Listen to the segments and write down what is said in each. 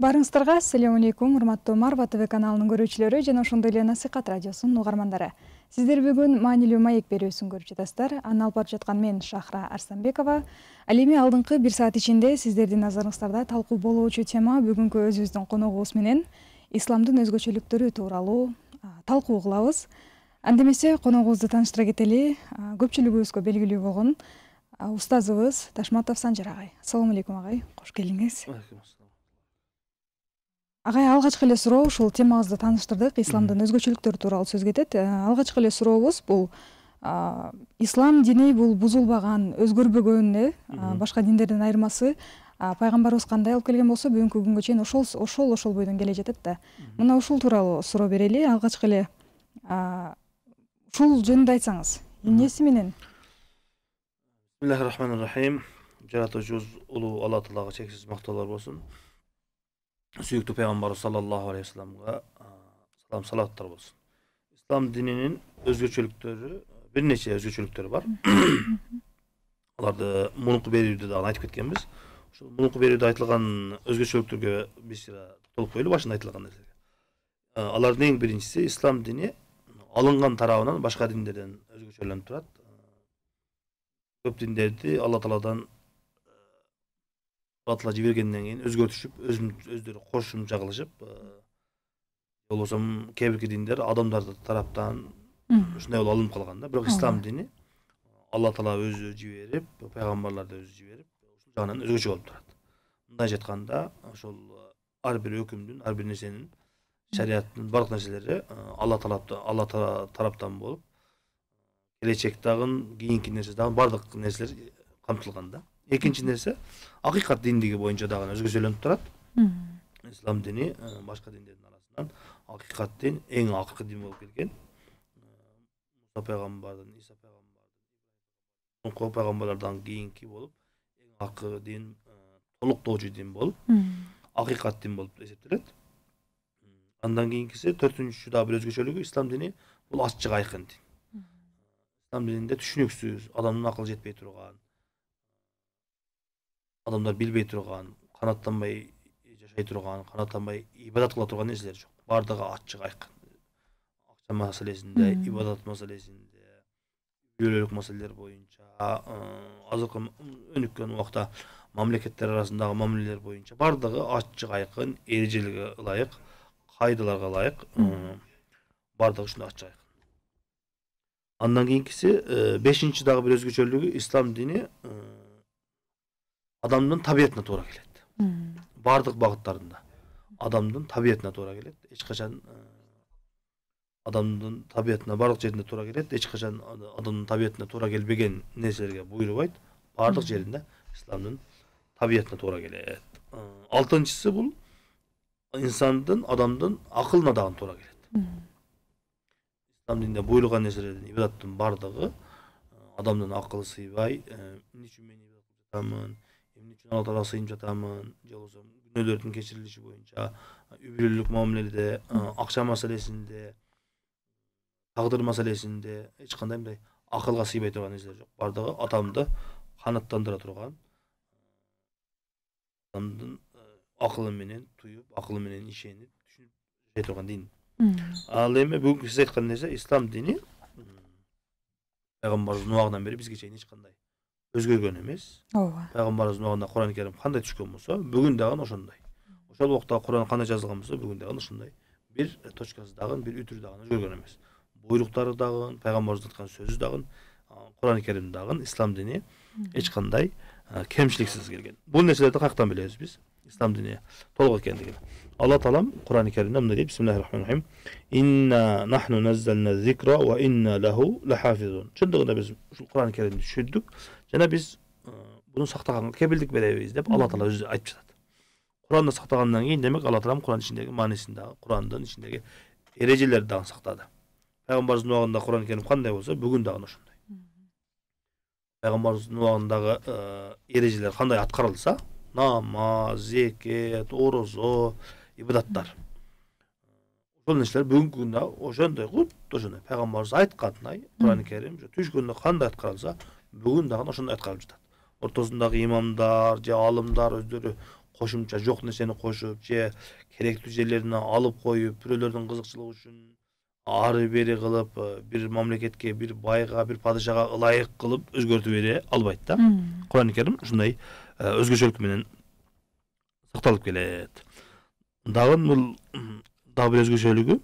баарыңыздарга салам алейкум урматтуу марва тв каналынын көрүүчүлөрү жана ошондой эле насыйкат радиосунун угармандары сиздер бүгүн маанилүү маек берүүсүн көрүп жатасыздар аны алып барып жаткан мен шахра арсланбекова ал эми алдыңкы бир саат ичинде сиздердин назарыңыздарда талкуу болуучу тема бүгүнкү өзүбүздүн коногубуз менен исламдын өзгөчөлүктөрү тууралуу талкуу кылабыз анда эмесе коногубузду тааныштыра кетели көпчүлүгүбүзгө белгилүү болгон устазыбыз ташматов санжар агай салам алейкум агай кош келдиңиз агай алгачкы эле суроо ушул темабызды тааныштырдык исламдын өзгөчөлүктөрү тууралуу сөз кетет э, алгачкы эле сурообуз бул ислам дини бул бузулбаган өзгөрбөгөн э башка диндерден айырмасы пайгамбарыбыз кандай алып келген болсо бүгүнкү күнгө чейин ошол ошол ошол бойдон келе жатат да мына ушул тууралуу суроо берели алгачкы эле ушул жөнүндө айтсаңыз эмнеси менен бисмиллахи рахманир рахим жаратуучубуз улуу алла таалага чексиз мактоолор болсун сүйікті пайғамбары саллаллаху алейхи вассаламға салам салауаттар болсын ислам дінінің өзгешеліктері бірнеше өзгешеліктері бар оларды мұнқы берүүдө дагы айтып кеткенбіз ошо мунуку берүүдө айтылган өзгөчөлүктөргө биз толук коелу башында айтылган нерсеге алардын эң биринчиси ислам дини алынған тарабынан башка диндерден өзгөчөлөнүп турат көп диндерди алла тааладан батыла жібергеннен кейін өзгертішіп өзім өздері қосшым жағылышып болсам кейбірки диндер адамдар тараптан ушундай болуп алынып калган да бирок ислам дини алла таала өзү жиберип пайгамбарларды өзү жиберип ушул жагынан өзгөчө болуп турат мындайча айтканда ошол ар бир өкүмдүн ар бир нерсенин шарияттын баардык нерселери алла талапта алла тараптан болуп келечек дагы кийинки нерсе дагы баардык нерселер камтылган да экинчи нерсе акыйкат диндиги боюнча дагы өзгөчөлөнүп турат ислам дини башка диндердин арасынан акыйкат дин эң акыркы дин болуп келген муса пайгамбардын иса пайгамбардын соңку пайгамбарлардан кийинки болуп эң акыркы дин толуктоочу дин болуп акыйкат дин болуп эсептелет андан кийинкиси төртүнчү дагы бир өзгөчөлүгү ислам дини бул ачык айкын дин ислам дининде түшүнүксүз адамдын акылы жетпей турган адамдар билбей тұрған қанаттанбай жашай тұрған қанаттанбай ибадат қыла тұрған нәрселер жоқ барлығы ашық айқын ақша мәселесінде ибадат мәселесінде жүйелілік мәселелер бойынша азыркы өнүккөн убакта мамлекеттер арасындағы мамилелер бойынша бардығы ашық айқын ережелерге ылайык кайдаларга ылайык бардығы үшін ашық айқын андан кийинкиси бешинчи дагы бир өзгөчөлүгү ислам дини адамдын табиятына туура келет баардык багыттарында адамдын табиятына туура келет эч качан адамдын табиятына баардык жеринде туура келет эч качан адамдын табиятына туура келбеген нерселерге буйрубайт баардык жеринде исламдын табиятына туура келет алтынчысы бул инсандын адамдын акылына дагы туура келет ислам динде буйруган нерселердин ибадаттын баардыгы адамдын акылы сыйбай эмне үчүн мен жатамын эмне үчүн алла таалага сыйынып жатамын же болбосо күнөөлөрдүн кечирилиши боюнча үй бүлөлүк мамилелерде акча маселесинде тагдыр маселесинде эч кандай мындай акылга сыйбай турган нерселер жок баардыгы адамды канааттандыра турган адамдын акылы менен туюп акылы менен ишенип түшүнүп жашай турган дин ал эми бүгүнкү сиз айткан нерсе ислам дини пайгамбарыбыздын убагынан бери бизге чейин эч кандай өзгерген эмес ооба пайгамбарыбыздын уағында куран карим кандай түшкөн болсо бүгүн дагы ошондой ошол убакта куран кандай жазылган болсо бүгүн дагы ошондой бир точкасы дагы бир үтүрү дагы өзгөргөн эмес буйруктары дагы пайгамбарыбыздын айткан сөзү дагы куран карим дагы ислам дини эч кандай кемчиликсиз келген бул нерселерди каяктан билебиз биз ислам дини толук экендигин алла таалам курани каримде мындай дейт бисмиллахи рахманир рахим инна нахну наззална зикра ва инна лаху лахафизун чындыгында биз ушул курани керимди түшүндүк жана биз буну сактаганга кепилдик беребиз деп алла таала өзү айтып жатат куранды сактагандан кийин демек алла таалам куран ичиндеги маанисин дагы курандын ичиндеги эрежелерди дагы сактады пайгамбарыбыздын убагында куран керим кандай болсо бүгүн дагы ошондой пайгамбарыбыздын убагындагы эрежелер кандай аткарылса намаз зекет орозо ибадаттар ошол нерселер бүгүнкү күндө ошондой кудду ошондой пайгамбарыбыз айткандай курани керим түшкөндө кандай аткарылса бүгүн дагы ошондой аткарылып жатат ортосундагы имамдар же алымдар өздөрү кошумча жок нерсени кошуп же керектүү жерлерине алып коюп бирөөлөрдүн кызыкчылыгы үчүн ары бери кылып бир мамлекетке бир байга бир падышага ылайык кылып өзгөртүп бере албайт да курани карим ушундай өзгөчөлүк менен сакталып келет дагы бул дагы бир өзгөчөлүгү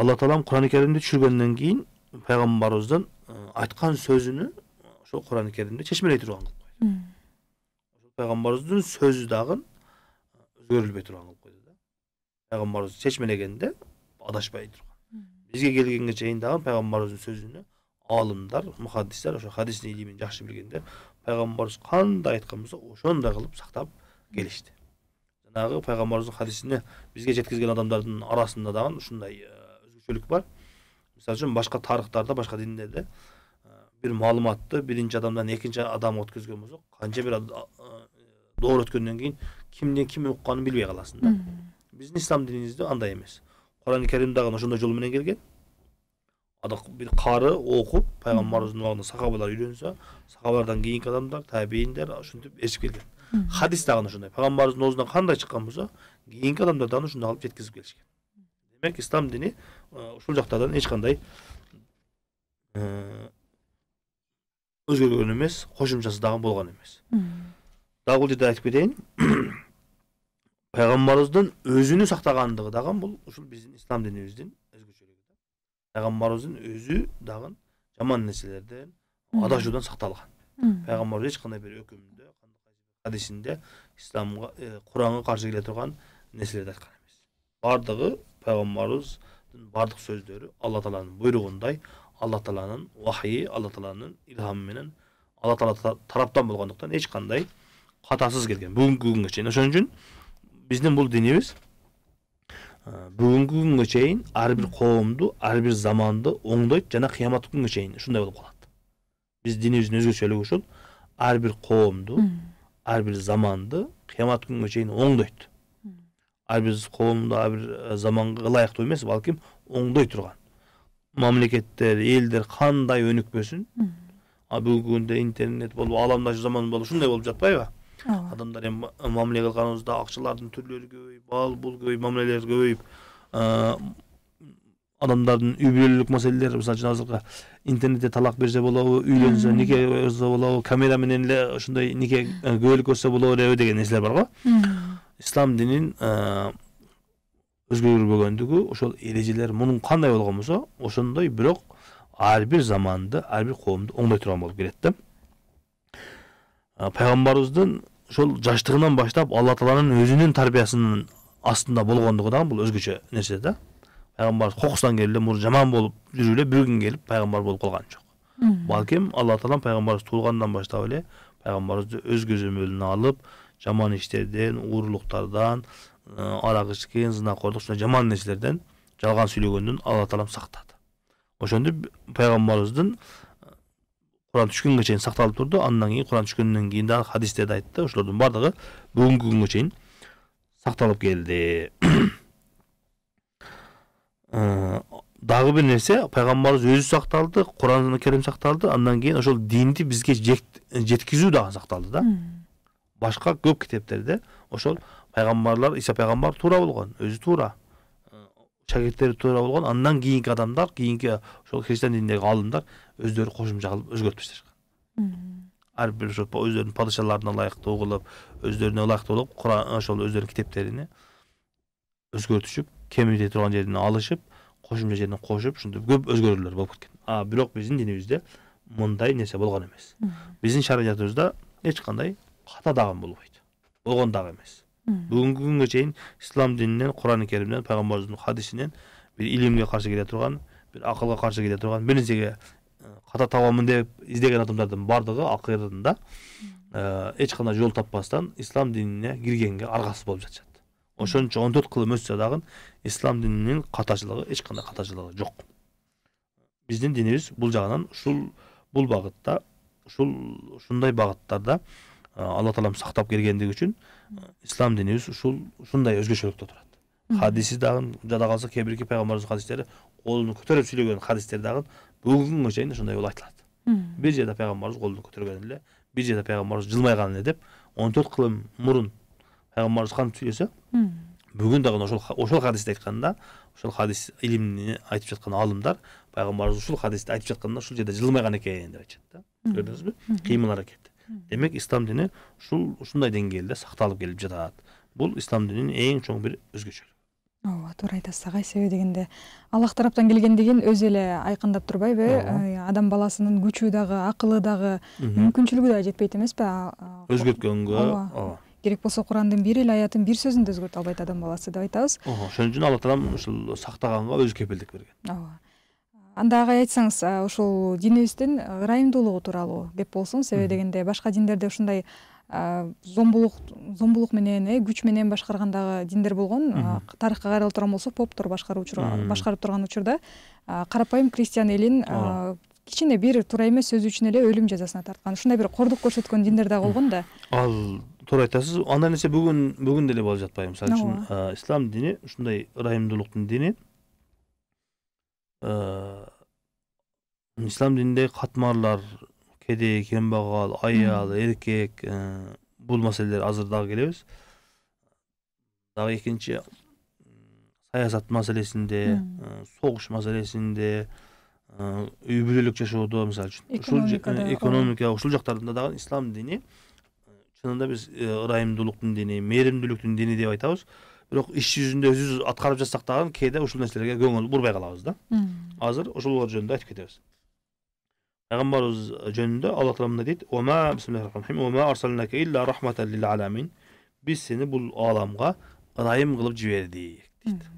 алла таалам курани каримди түшүргөндөн кийин пайгамбарыбыздын айтқан сөзіні ошол курани керимде чечмелей турган кылып койду ошол пайгамбарыбыздын сөзү дагы өзгөрүлбөй турган кылып койду да пайгамбарыбыз чечмелегенде адашпай турган бизге келгенге чейин дагы пайгамбарыбыздын сөзүнө аалымдар мухаддистер ошо хадистин илимин жакшы билгендер пайгамбарыбыз кандай айткан болсо ошондой кылып сактап келишти жанагы пайгамбарыбыздын хадисине бизге жеткизген адамдардын арасында дагы ушундай өзгөчөлүк бар Misal üçün başqa tarixlərdə, başqa dinlərdə bir məlumatdı. Birinci adamdan ikinci adam ötküzgümüz yox. Qanca bir doğru ötkəndən keyin kimdən kim uqqanını bilmey qalasın da. Bizim İslam dinimizdə anday emas. Qur'an-ı Kerim dağın ошондой жол менен келген. Адак бир кары окуп, пайгамбарыбыздын убагында сахабалар үйрөнсө, сахабалардан кийинки адамдар, табииндер ушинтип эсип келген. Хадис дагы ошондой. Пайгамбарыбыздын оозунан кандай чыккан болсо, кийинки адамдардан ушуну алып жеткизип келишкен. Демек, ислам дини ушул жактардан эч кандай өзгөргөн эмес кошумчасы дагы болгон эмес дагы бул жерде айтып кетейин пайгамбарыбыздын өзүнү сактагандыгы дагы бул ушул биздин ислам динибиздин өзгөчөлүгү да пайгамбарыбыздын өзү дагы жаман нерселерден адашуудан сакталган пайгамбарыбыз эч кандай бир өкүмдө хадисинде исламга куранга каршы келе турган нерселерди айткан эмес баардыгы пайгамбарыбыз баардык сөздөрү алла тааланын буйругундай алла тааланын вахийи алла тааланын илхамы менен алла таала тараптан болгондуктан эч кандай катасыз келген бүгүнкү күнгө чейин ошон үчүн биздин бул динибиз бүгүнкү күнгө чейин ар бир коомду ар бир заманды оңдойт жана кыямат күнгө чейин ушундай болуп калат биз динибиздин өзгөчөлүгү ушул ар бир коомду ар бир заманды кыямат күнгө чейин оңдойт біз ар бір заманға лайықты емес балким оңдой тұрған мамлекеттер елдер қандай өнікпесін а бүгінгі күнде интернет болып ааламдашуу заман болып ушундай болуп жатпайбы адамдар эми мамиле кылганыбызда акчалардын түрлөрү көбөйүп ал бул көбөйүп мамилелер көбөйүп адамдардын үй бүлөлүк маселелери мисалы үчүн азыркы интернетте талак берсе болобу үйлөнсө нике болобу камера менен эле ушундай нике күбөлүк көрсө боло береби деген нерселер бар го ислам динин болгондугу ошол эрежелер мунун кандай болгон болсо ошондой бирок ар бир заманды ар бир коомду оңдой турган болуп келет да пайгамбарыбыздын ошол жаштыгынан баштап алла тааланын өзүнүн тарбиясынын астында болгондугу дагы бул өзгөчө нерсе да пайгамбарыбыз кокустан келип эле мурун жаман болуп жүрүп эле бир күн келип пайгамбар болуп калган жок балким алла таалам пайгамбарыбыз туулгандан баштап эле пайгамбарыбызды өз көзөмөлүнө алып жаман иштерден уурулуктардан арак ичкен зынакордук ушундай жаман нерселерден жалган сүйлөгөндөн алла таалам сактады ошондо пайгамбарыбыздын куран түшкөнгө чейин сакталып турду андан кийин куран түшкөндөн кийин дагы хадистерде айтты ошолордун баардыгы бүгүнкү күнгө чейин сакталып келди дагы бир нерсе пайгамбарыбыз өзү сакталды куран карим сакталды андан кийин ошол динди бизге жеткизүү дагы сакталды да башка көп китептерде ошол пайгамбарлар иса пайгамбар туура болгон өзү туура шагирттери туура болгон андан кийинки адамдар кийинки ошол христиан дининдеги аалымдар өздөрү кошумча кылып өзгөртмүштөр ар бир ошо өздөрүнүн падышаларына ылайыктуу кылып өздөрүнө ылайыктуу кылып куран ошол өздөрүнүн китептерине өзгөртүшүп кемите турган жерин алышып кошумча жерине кошуп ушинтип көп өзгөрүүлөр болуп кеткен а бирок биздин динибизде мындай нерсе болгон эмес биздин шариятыбызда эч кандай хата даган болбойт болгон дагы эмес бүгүнкү күнгө чейин ислам дінінен құран керимден пайгамбарыбыздын хадисинен бир илимге каршы келе турган бір ақылға қарсы келе турган бир нерсеге э, ката табамын деп издеген адамдардын баардыгы акырында э, эч кандай жол таппастан ислам дініне кіргенге аргасыз болып жатышат ошон үчүн он төрт кылым өтсө дагы ислам дининин катачылыгы эч кандай катачылыгы жок биздин динибиз бул жагынан ушул бул багытта ушул ушундай багыттарда Э, алла тағалам сақтап келгендігі үшін э, ислам діні ушул ушундай өзгөчөлүктө турат хадиси дагы жада калса кээ бирки пайгамбарыбыздын хадистери колун көтөрүп сүйлөгөн хадистер дагы бүгүнкү күнгө чейин ошондой болуп айтылат бир жерде пайгамбарыбыз колун көтөргөн эле бир жерде пайгамбарыбыз жылмайган эле деп он төрт кылым мурун пайгамбарыбыз кантип сүйлөсө бүгүн дагы ошол ошол хадисти айтканда ошол хадис илимин айтып жаткан аалымдар пайгамбарыбыз ушул хадисти айтып жатканда ушул жерде жылмайган экен деп айтышат да көрдүңүзбү кыймыл аракет демек ислам дини ушул ушундай деңгээлде сакталып келип жатат бул ислам дининин эң чоң бир өзгөчөлүгү ооба туура айтасыз ага себеби дегенде аллах тараптан келген деген өзү эле айкындап турбайбы адам баласынын күчү дагы акылы дагы мүмкүнчүлүгү дагы жетпейт эмеспи өзгөрткөнгө ооба ооба керек болсо курандын бир эле аятын бир сөзүн да өзгөртө албайт адам баласы деп айтабыз ооба ошон үчүн алла таалам ушул сактаганга өзү кепилдик берген ооба андагы айтсаңыз ушул динибиздин ырайымдуулугу тууралуу кеп болсун себеби дегенде башка диндерде ушундай зомбулук зомбулук менен э күч менен башкарган дагы диндер болгон тарыхка кайрыла турган болсок поптор башкарып турган учурда карапайым христиан элин кичине бир туура эмес сөзү үчүн эле өлүм жазасына тарткан ушундай бир кордук көрсөткөн диндер дагы болгон да ал туура айтасыз андай нерсе бүгүн бүгүн деле болуп жатпайбы мисалы үчүн ислам дини ушундай ырайымдуулуктун дини ислам диніндегі қатмарлар кедей кембағал аял еркек бұл мәселелер азырдағы келеміз тағы екінші саясат мәселесінде соғыс мәселесінде үй бүлөлүк жашоодо мисалы үчүн экономика ушул жактарында дагы ислам дини чынында биз ырайымдуулуктун дини мээримдүүлүктүн дини деп айтабыз бирок иш жүзүндө өзүбүз аткарып жатсак дагы кээде ушул нерселерге көңүл бурбай калабыз да азыр ушулар жөнүндө айтып кетебиз пайгамбарыбыз жөнүндө алла таала мындай дейт ома бисмиллахи илля рахматан лил аламин биз сени бул ааламга ырайым кылып жибердик дейт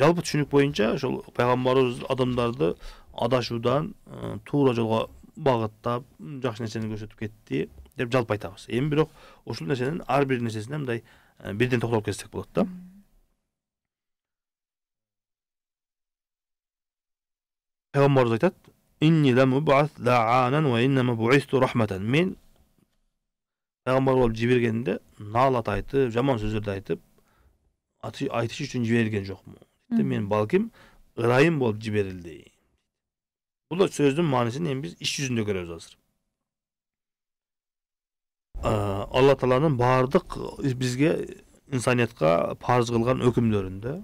жалпы түшүнүк боюнча ошол пайгамбарыбыз адамдарды адашуудан туура жолго багыттап жакшы нерсени көрсөтүп кетти деп жалпы айтабыз эми бирок ушул нерсенин ар бир нерсесине мындай бірден тоқталып кетсек болады да пайғамбарымыз айтады мен пайғамбар болып жібергенімде налат айтып жаман сөздерді айтып айтыш үшін жіберілген жоқпын мен балким ырайым болып жіберілді бұл сөздің мағынасын енді біз іс жүзінде көреміз азыр алла тааланын баардык бизге инсаниятка парыз кылган өкүмдөрүндө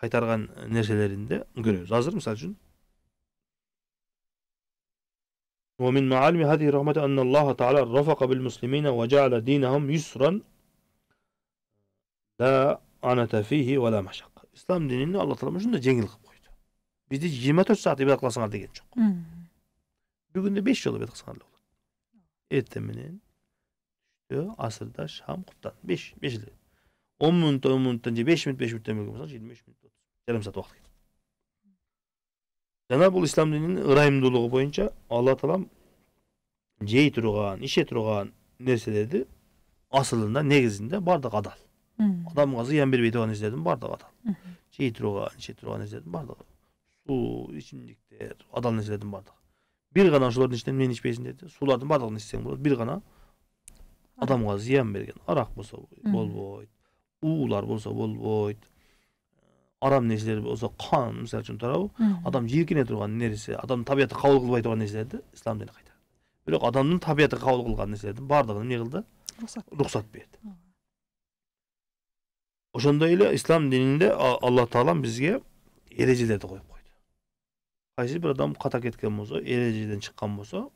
кайтарган нерселеринде көрөбүз азыр мисалы үчүн ومن معالم هذه الرحمة أن الله تعالى رفق بالمسلمين وجعل دينهم يسرا لا anata fihi ve la meşak. İslam dinini Allah Teala şunu da cengil kılıp koydu. Bizi 24 saat ibadet kılasınlar degen çok. Hmm. Bugün de 5 yıl ibadet kılasınlar olur. Erteminin diyor. Asırda Şam Kup'tan. 5 5 yıl. 10 minut 10 minutdan 5 minut 5 minutdan bölgün olsak 25 minut 30. Yarım saat vakit. Жана бул ислам дининин ырайымдуулугу боюнча алла таалам жей турган ише турган нерселерди асылында негизинде баардыгы адал адамга зыян бербей турган нерселердин баардыгы адал жей турган ише турган нерселердин баардыгы суу ичимдиктер адал нерселердин баардыгы бир гана ошолордун ичинен эмнени ичпейсиң деди суулардын баардыгын ичсең болот бир гана адамға зиян берген арақ болса болбойт уулар болса болбойт арам нәрселер болса қан мысалы үчүн туурабы адам жиіркене тұрған нәрсе адам табиғаты қабыл кылбай тұрған нәрселерді ислам дини бірақ бирок адамдын табияты кабыл кылган нерселердин баардыгын эмне кылды рұқсат берді ошондой эле ислам дининде алла таалам бизге эрежелерди коюп койду кайсы бир адам ката кеткен болсо эрежеден чыккан болсо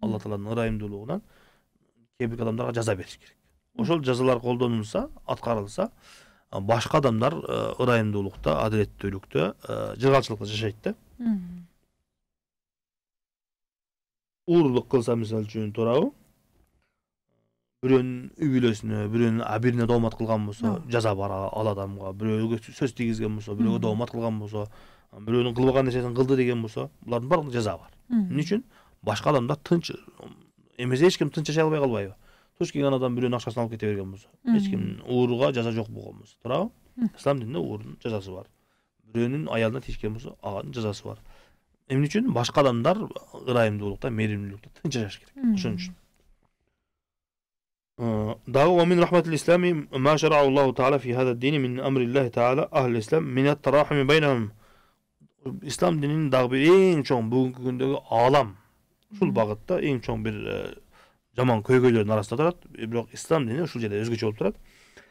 алла тааланын ырайымдуулугунан кээбирки адамдарға жаза бериш керек ошол жазалар колдонулса аткарылса башка адамдар ырайымдуулукта адилеттүүлүктө жыргалчылыкта жашайт да уурулук кылса мисалы үчүн туурабы бирөөнүн үй бүлөсүнө бирөөнүн абирине доомат кылган болсо жаза бар ал адамга бирөөгө сөз тийгизген болсо бирөөгө доомат кылган болсо бирөөнүн кылбаган нерсесин кылды деген болсо булардын баардыгында жаза бар эмне үчүн башка адамдар тынч эмесе эч ким тынч жашай албай калбайбы туш келген адам бирөөнүн акчасын алып кете берген болсо эч кимдин ууруга жаза жок болгон болсо туурабы ислам дининде уурдун жазасы бар бирөөнүн аялына тийишкен болсо агадын жазасы бар эмне үчүн башка адамдар ырайымдуулукта мээримдүүлүктө тынч жашаш керек ошон үчүн دعوة ومن رحمة الإسلام ما شرعه الله تعالى في هذا الدين من أمر الله تعالى أهل الإسلام من التراحم بينهم İslam dininin dağ bir en çok bugünkü gündeki ağlam ушул багытта эң чоң бир жаман көйгөйлөрдүн арасында турат бирок ислам дини ушул жерде өзгөчө болуп турат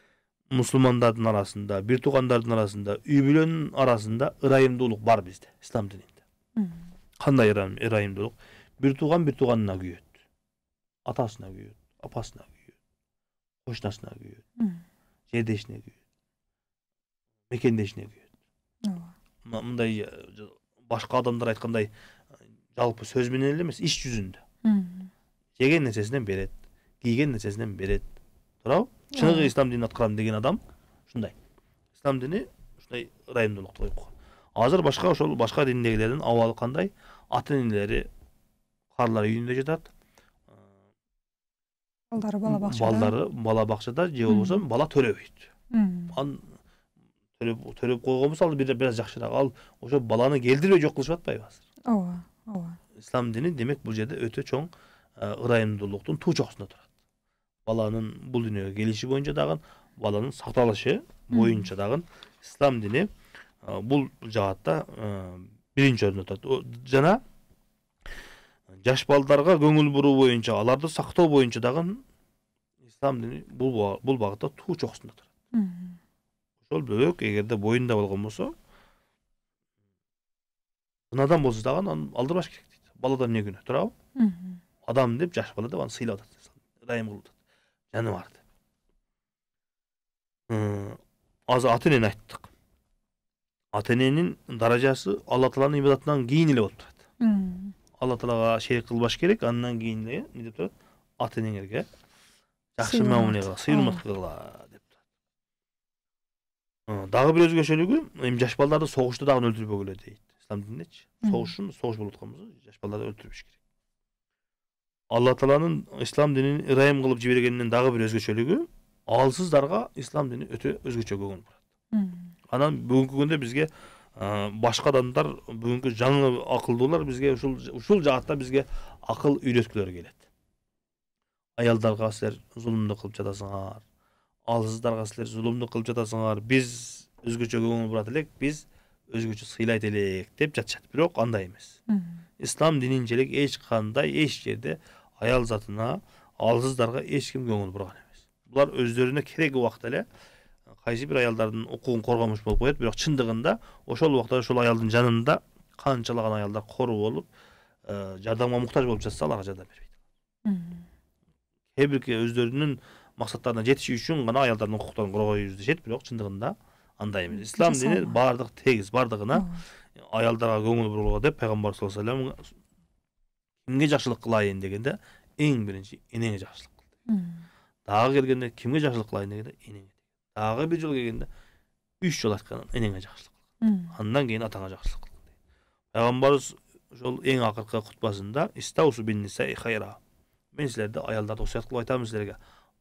мусулмандардын арасында бир туугандардын арасында үй бүлөнүн арасында ырайымдуулук бар бизде ислам дининде кандай ырайымдуулук бир тууган бир тууганына күйөт атасына күйөт апасына күйөт кошунасына күйөт жердешине күйөт мекендешине күйөт мындай башка адамдар айткандай жалпы сөзбенен эле эмес иш жүзүндө жеген нерсесинен берет кийген нерсесинен берет туурабы чыныгы ислам динин аткарам деген адам ушундай ислам дини ушундай ырайымдуулукту коюп койгон азыр башка ошол башка диндегилердин абалы кандай ата энелери карылар үйүндө жатат балдары бала бакчада балдары бала бакчада же болбосо бала төрөбөйт аны төлөп төрөп койгон болсо ал бир аз жакшыраак ал ошо баланы келтирбей жок кылышып атпайбы азыр ооба ооба ислам дини демек бул жерде өтө чоң ырайымдуулуктун туу чокусунда турат баланын бул дүйнөгө келиши боюнча дагы баланын сакталышы боюнча дагы ислам дини бул жаатта биринчи орунда турат жана жаш балдарга көңүл буруу боюнча аларды сактоо боюнча дагы ислам дини бул багытта туу чокусунда турат ошол бөбөк эгерде боюнда болгон болсо мынадан болса саған анан алдырбаш керек дейді баладан не күнә тура адам деп жас бала деп аны сыйлап жатады дайым қылып жатады жануар деп азыр ата енені айттық ата ененің даражасы алла тағаланың ибадатынан кейін эле болуп турат алла тағалаға шерик кылбаш керек андан кийин эле эмне деп турат ата энеңерге жакшы мамиле кыла сый урмат кыла деп турат дагы бир өзгөчөлүгү эми жаш балдарды согушта дагы өлтүрбөгүлө дейт ислам дінінечі соғыс үшін соғыс болып жатқан жас балаларды керек алла тааланын ислам дінін ырайым қылып жібергеннен дағы бір өзгөчөлүгү алсыздарга ислам діні өтө өзгөчө көңүл бурат анан бүгінгі күнде бізге башка адамдар бүгүнкү жаңы акылдуулар бизге ушул ушул жаатта бизге акыл үйрөткүлөрү келет аялдарга силер зулумдук кылып жатасыңар алсыздарга силер зулумдук кылып жатасыңар биз өзгөчө көңүл бура элек биз өзгөчө сыйлайт элек деп жатышат бирок андай эмес ислам дининчелик эч кандай эч жерде аял затына алсыздарга эч ким көңүл бурган эмес булар өздөрүнө керек убакта эле кайсы бир аялдардын укугун коргомуш болуп коет бирок чындыгында ошол убакта ошол аялдын жанында канчалаган аялдар кору болуп жардамга муктаж болуп жатса аларга жардам бербейт кээ бирки өздөрүнүн максаттарына жетиш үчүн гана аялдардын укуктарын коргойбуз дешет бирок чындыгында андай эмес ислам дини барлық тегиз баардыгына аялдарга көңүл бурулга деп пайгамбар саллаллаху алейхи вассалам кимге жакшылык кылайын дегенде эң биринчи энеңе жакшылык кыл дагы келгенде кимге жакшылык кылайын дегенде энеңе дагы бир жолу келгенде үч жолу айткан энеңе жакшылык кыл андан кийин атаңа жакшылык кыл дейт пайгамбарыбыз ошол эң акыркы хайра мен силерди аялдарды осуят кылып айтамын силерге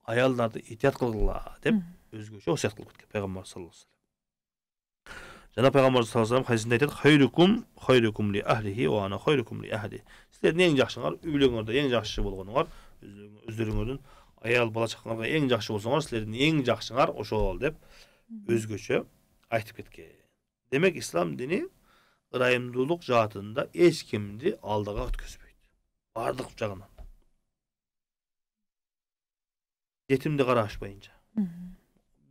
аялдарды итият кылгыла деп өзгөчө осуят кылып кеткен пайгамбар саллаллаху алейхи Cenab-ı Peygamber sallallahu aleyhi ve sellem hadisinde aytadi: "Hayrukum hayrukum li ahlihi ve ana hayrukum li ahli." Sizlerden en yaxşılar üylüңөрдө en yaxşı болгонуңар, өздөрүңөрдүн аял бала чакаңарга en yaxşı болсоңор, силердин en жакшыңар ошол деп өзгөчө айтып кеткен. Демек ислам дини ырайымдуулук жаатында эч кимди алдыга өткөзбөйт. Бардык жагынан. жетімді қараш бойынша мхм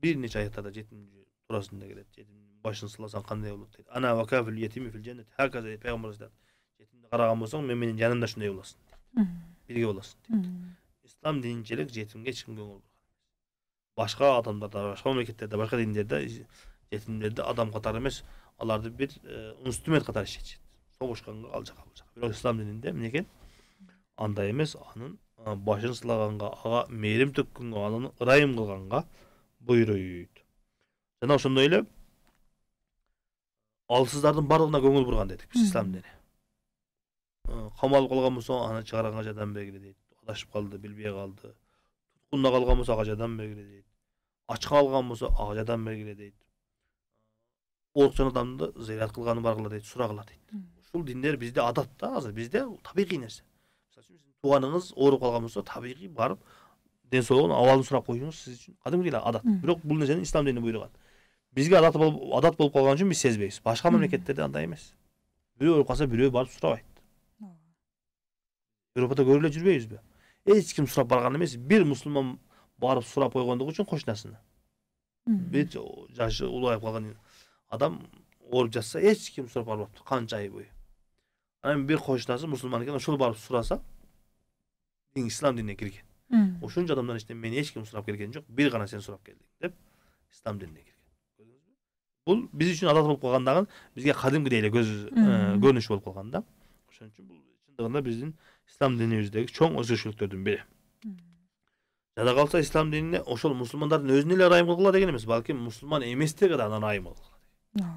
бірнеше аяттарда жетім турасында келеді жетім başını sılasan qanday olur deydi ana ve kafil yetimi fil cennet hakaza deydi peygamber aleyhisselam yetimde qaragan bolsang men menin yanımda şunday olasan deydi birge olasan deydi islom dinchilik yetimga hech kimga ko'ngil boshqa odamlarda boshqa mamlakatlarda boshqa dinlarda yetimlarda odam qatori emas ularni bir e, instrument qatori ishlatishadi sog'ishganga aljaq aljaq biroq islom dinida mineken anday emas anın boshini silaganга ага мээрим төккөнгө анын ырайым кылганга буйруйт жана ошондой эле алсыздардың барлығына көңіл бұрған дедік біз ислам діні қамалып э, қалған болса ана шығарған жардам белгілі дейді адашып қалды білбей қалды тұтқында қалған болса қажадан белгілі дейді ач қалған болса қажадан белгілі дейді орысшан адамды зират қылғаны бар қылар дейді сұра дейді ушул диндер бізде адат та азыр бізде табигый нерсе мисалы үчүн сиздин тууганыңыз ооруп калган болсо табигый барып ден соолугун сұрап сурап сіз үшін үчүн кадимкидей адат бирок бұл нәрсені ислам діні буйруган бизге адат болуп адат болуп калган үчүн биз сезбейбиз башка мамлекеттерде андай эмес бирөө уйкаса бирөө барып сурабайт ооба европада көрүп эле жүрбөйбүзбү эч ким сурап барган эмес бир мусулман барып сурап койгондугу үчүн кошунасына бир жашы улайып калган адам ооруп жатса эч ким сурап барбаптыр канча ай бою анан эми бир кошунасы мусулман экен ошол барып сураса дин ислам динине кирген ошончо адамдан эчтемени эч ким сурап келген жок бир гана сен сурап келдиң деп ислам динине кирген бул биз үчүн адат болуп калган дагы бизге кадимкидей эле көз ә, көрүнүш болуп калган да ошон үчүн бул чындыгында биздин ислам динибиздеги чоң өзгөчөлүктөрдүн бири жада калса ислам динине ошол мусулмандардын өзүнө эле ырайым кылгыла деген эмес балким мусулман эместерге дагы ырайым кылгыла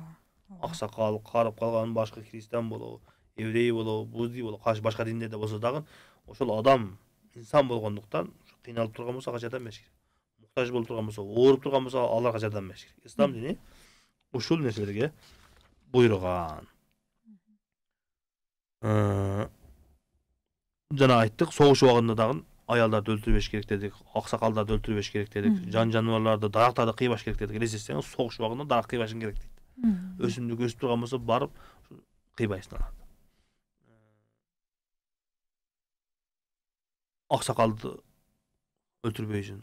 аксакал карып калган башка христиан болобу еврей болобу буддий болобу башка диндерде болсо дагы ошол адам инсан болгондуктан кыйналып турган болсо ага жардам бериш керек муктаж болуп турган болсо ооруп турган болсо аларга жардам бериш керек ислам дини ушул нерселерге буйруган жана айттык согуш убагында дагы аялдарды өлтүрбөш керек дедик аксакалдарды өлтүрбөш керек дедик жан жаныбарларды дарактарды кыйбаш керек дедик элестетсеңиз согуш убагында дарак кыйбашың керек дейт өсүмдүк өсүп турган болсо барып кыйбайсың аларды аксакалды өлтүрбөйсүң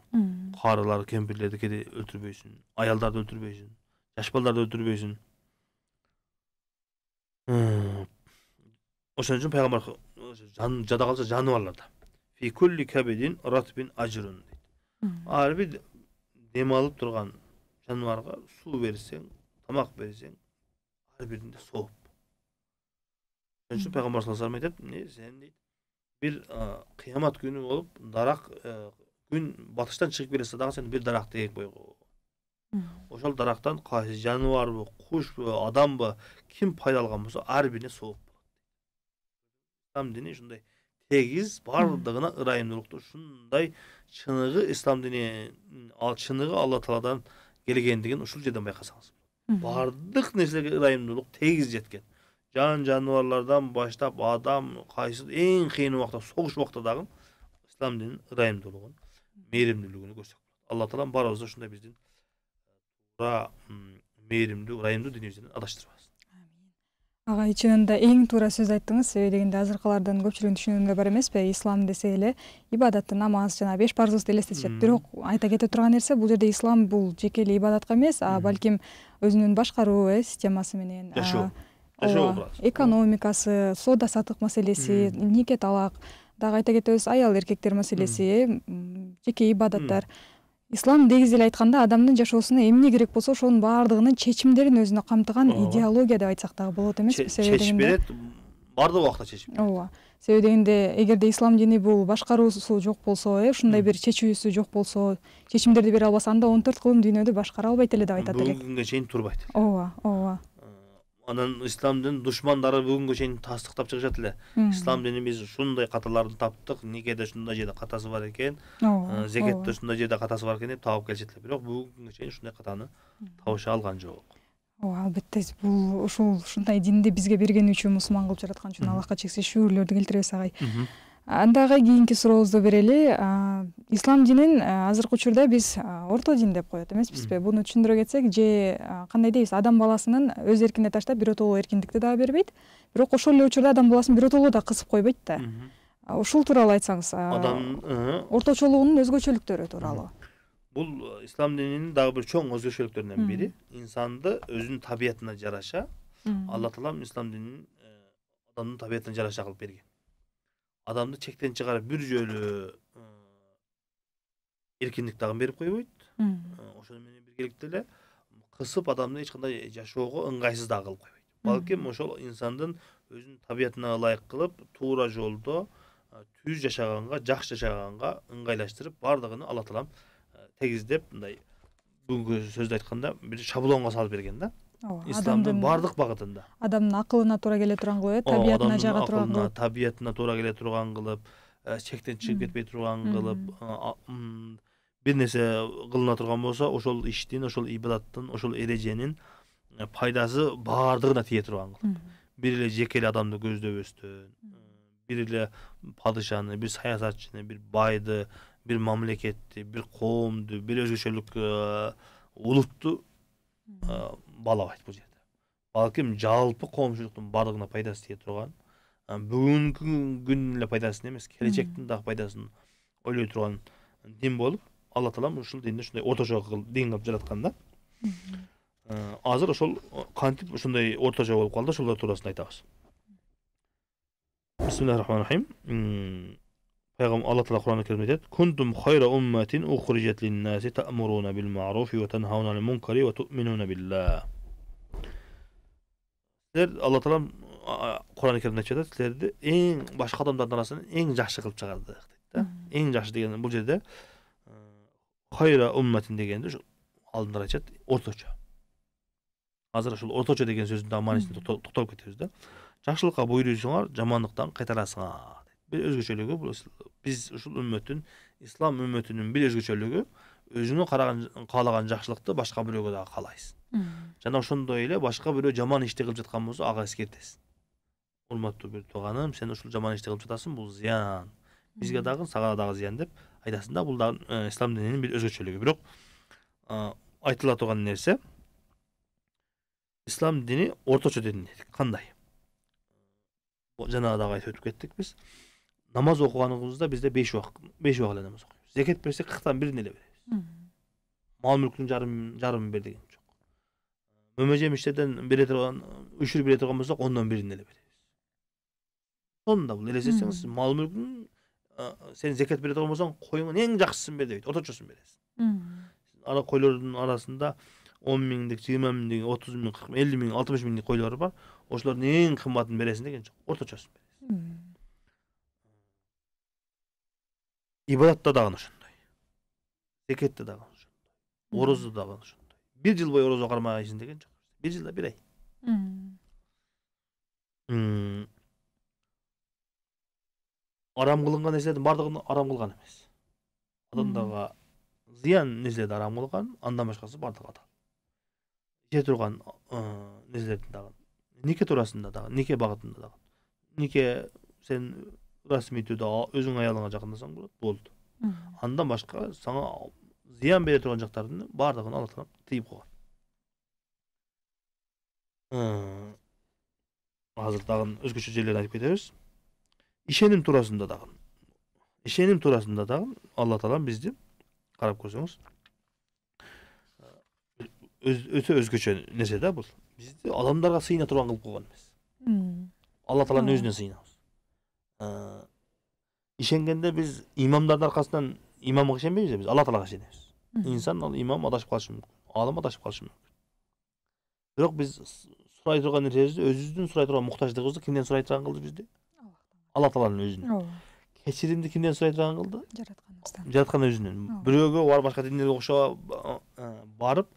карылар кемпирлерди кээде өлтүрбөйсүң аялдарды өлтүрбөйсүң жаш балдарды өлтүрбөйсүң ошон үчүн пайгамбар жада калса жаныбарларда ар бир дем алып турган жаныбарга суу берсең тамак берсең ар биринде сооп ошон үчүн пайгамбар саллаллаху алейхи айтат эмне сен дейт бир кыямат күнү болуп дарак күн батыштан чыгып келе дагы сен бир дарак эгип койго ошол дарактан кайсы жаныбарбы кушпу адамбы ким пайдаланган болсо ар бирине сооп болот ислам дини ушундай тегиз баардыгына ырайымдуулукту ушундай чыныгы ислам дини ал чыныгы алла тааладан келгендигин ушул жерден байкасаңыз баардык нерселерге ырайымдуулук тегиз жеткен жан жаныбарлардан баштап адам кайсы эң кыйын убакта согуш убакта дагы ислам динин ырайымдуулугун мээримдүүлүгүн көрсөк болот алла таалам баарыбызды ушундай биздин туура мээримдүү ырайымдуу дүйнө жүзүнөн адаштырбасын ага чынында эң туура сөз айттыңыз себеби дегенде азыркылардын көпчүлүгүнүн түшүнүгүндө бар пе ислам десе эле ибадатты намаз жана беш парызыбызды элестетишет бирок айта кете турган нерсе бул жерде ислам бул жеке эле ибадатка эмес а балким өзүнүн башкаруу э системасы менен жашоо экономикасы соода сатық маселеси нике талак дагы айта кетебиз аял эркектер маселеси э жеке ибадаттар ислам негизи эле айтканда адамдын жашоосуна эмне керек болсо ошонун баардыгынын чечимдерин өзүнө камтыган идеология деп айтсак дагы болот эмеспи себеби дегнд чечип берет баардык убакта чечип берет ооба себеби дегенде эгерде ислам дини бул башкаруусу жок болсо э ушундай бир чечүүсү жок болсо чечимдерди бере албаса анда он төрт кылым дүйнөнү башкара албайт эле деп айтат элек бүгүнкү күнгө чейин турбайт ооба ооба анан ислам дин душмандары бүгүнгө чейин тастыктап чыгышат эле ислам дини биз ушундай каталарды таптык никеде ушундай жерде катасы бар экен ә, зекетте ушундай жерде катасы бар экен деп табып келишет эле бирок бүгүнгө чейин ушундай катаны табыша алган жок ооба албетте бул ушул ушундай динди бизге берген үчүн мусулман кылып жараткан үчүн аллахка чексиз шүгүрлөрдү келтиребиз агай андагы кийинки сурообузду берели ислам динин азыркы учурда биз орто дин деп коет эмеспизби буну түшүндүрө кетсек же кандай дейбиз адам баласынын өз эркине таштап биротоло эркиндикти дагы бербейт бирок ошол эле учурда адам баласын биротоло да кысып койбойт да ушул тууралуу айтсаңыз адам э, орточолугунун өзгөчөлүктөрү тууралуу бул э, ислам дининин дагы бир чоң өзгөчөлүктөрүнүн бири инсанды өзүнүн табиятына жараша алла таалам ислам динин э, адамдын табиятына жараша кылып берген адамды чектен чыгарып бир жолу эркиндик дагы берип койбойт ошону менен биргеликте эле кысып адамды эч кандай жашоого ыңгайсыз дагы кылып койбойт балким ошол инсандын өзүнүн табиятына ылайык кылып туура жолдо түз жашаганга жакшы жашаганга ыңгайлаштырып баардыгын алла таалам тегиздеп мындай бүгүнкү сөздү айтканда бир шаблонго салып берген да ооба исламдын баардык багытында адамдын акылына туура келе турган кылып э табиятына жага турган кылып табиятына туура келе турган кылып чектен э, чыгып кетпей турган кылып э, бир нерсе кылына турган болсо ошол иштин ошол ибадаттын ошол эреженин э, пайдасы баардыгына тие турган кылып бир эле жеке эле адамды көздөбөстөн бир эле падышаны бир саясатчыны бир байды бир мамлекетти бир коомду бир өзгөчөлүк улутту айтты бұл жерде балким жалпы коомчулуктун баардыгына пайдасы тие турган бүгүнкү күндүн эле пайдасын эмес келечектин дагы пайдасын ойлой турган дин болуп алла таалам ушул динди ушундай орточо дин кылып жараткан да азыр ошол кантип ушундай орточо болуп калды ошолор туурасында айтабыз бисмиллахи рахмани рахим Peygamber алла Teala Kur'an-ı Kerim'de diyor. Kuntum hayra ummetin uhricet lin-nasi ta'muruna bil ma'ruf ve tenhauna anil munkari ve tu'minuna billah. Sizler Allah Teala Kur'an-ы сіздерді ең басқа адамдардың арасынан ең жақсы қылып шығарды дейді да. Ең жақсы деген бұл жерде хайра умматин дегенді алдында айтады орташа. Азыр ошол орташа деген сөздің мағынасына тоқталып кетеміз да. Жақсылыққа бұйырысыңар, жамандықтан қайтарасыңар bir өзгөчөлүгү бул биз ушул үммөттүн ислам үммөтүнүн бир өзгөчөлүгү өзүнө каалаган жакшылыкты башка бирөөгө дагы каалайсың жана ошондой эле башка бирөө жаман ишти кылып жаткан болсо ага эскертесиң урматтуу бир тууганым сен ушул жаман ишти кылып жатасың бул зыян бизге дагы сага дагы зыян деп айтасың да бул дагы ислам дининин бир өзгөчөлүгү бирок айтыла турган нерсе ислам дини орточо дин дедик кандай жана дагы айтып өтүп кеттик биз намаз оқығанымызда бізде беш уақыт беш уақыт намаз оқимыз зекет берсек қырықтан бірін эле беребиз мал мүлктүн жарым жарымын бер деген жок мөме жемиштерден бере турган өшүрүп бере турган болсок ондон бирин эле беребиз сонун бул элестетсеңиз мал мүлктүн сен зекет бере турган болсоң коюңдун эң жакшысын бер дебейт орточосун бересиң ана койлордун арасында он миңдик жыйырма миңдик отуз миң кырк элүү миң алтымыш миңдик койлор бар ошолордун эң кымбатын бересиң деген жоқ орташасын ибадатта дагы ошондой зекетте дагы ошондой орозда дагы ошондой бир жыл бою орозо кармайсың деген жок бир жылда бир ай арам кылынган нерселердин баардыгын арам кылган эмес адамдарга зыян нерселерди арам кылган андан башкасы баардыгы адал же турган э, нерселердин дагы нике туурасында дагы нике багытында дагы нике сен расмий түрде өзің аялыңа жақындасаң болады болды андан башка сага зыян бере турган жактардын баардыгын алла таалам тыйып койгон азыр дагы өзгөчө жерлерин айтып кетебиз ишеним туурасында дагы ишеним туурасында дагы алла таалам бизди карап көрсөңүз өтө өзгөчө нерсе да бул бизди адамдарга сыйына турган кылып койгон эмес алла тааланын өзүнө сыйынабыз ишенгенде біз имамдардын арқасынан имамга ишенбейбиз да биз алла таалага ишенебиз инсан ал имам адашып калышы мүмкүн адам адашып калышы мүмкүн бирок биз сурай турган нерсебизди өзүбүздүн сурай турган муктаждыгыбызды кимден сурай турган кылды бизди алла тааланын өзүнөн ооба кечиримди кимден сурай турган кылды жаратканыбыздан жараткан өзүнөн бирөөгө барып башка диндерге барып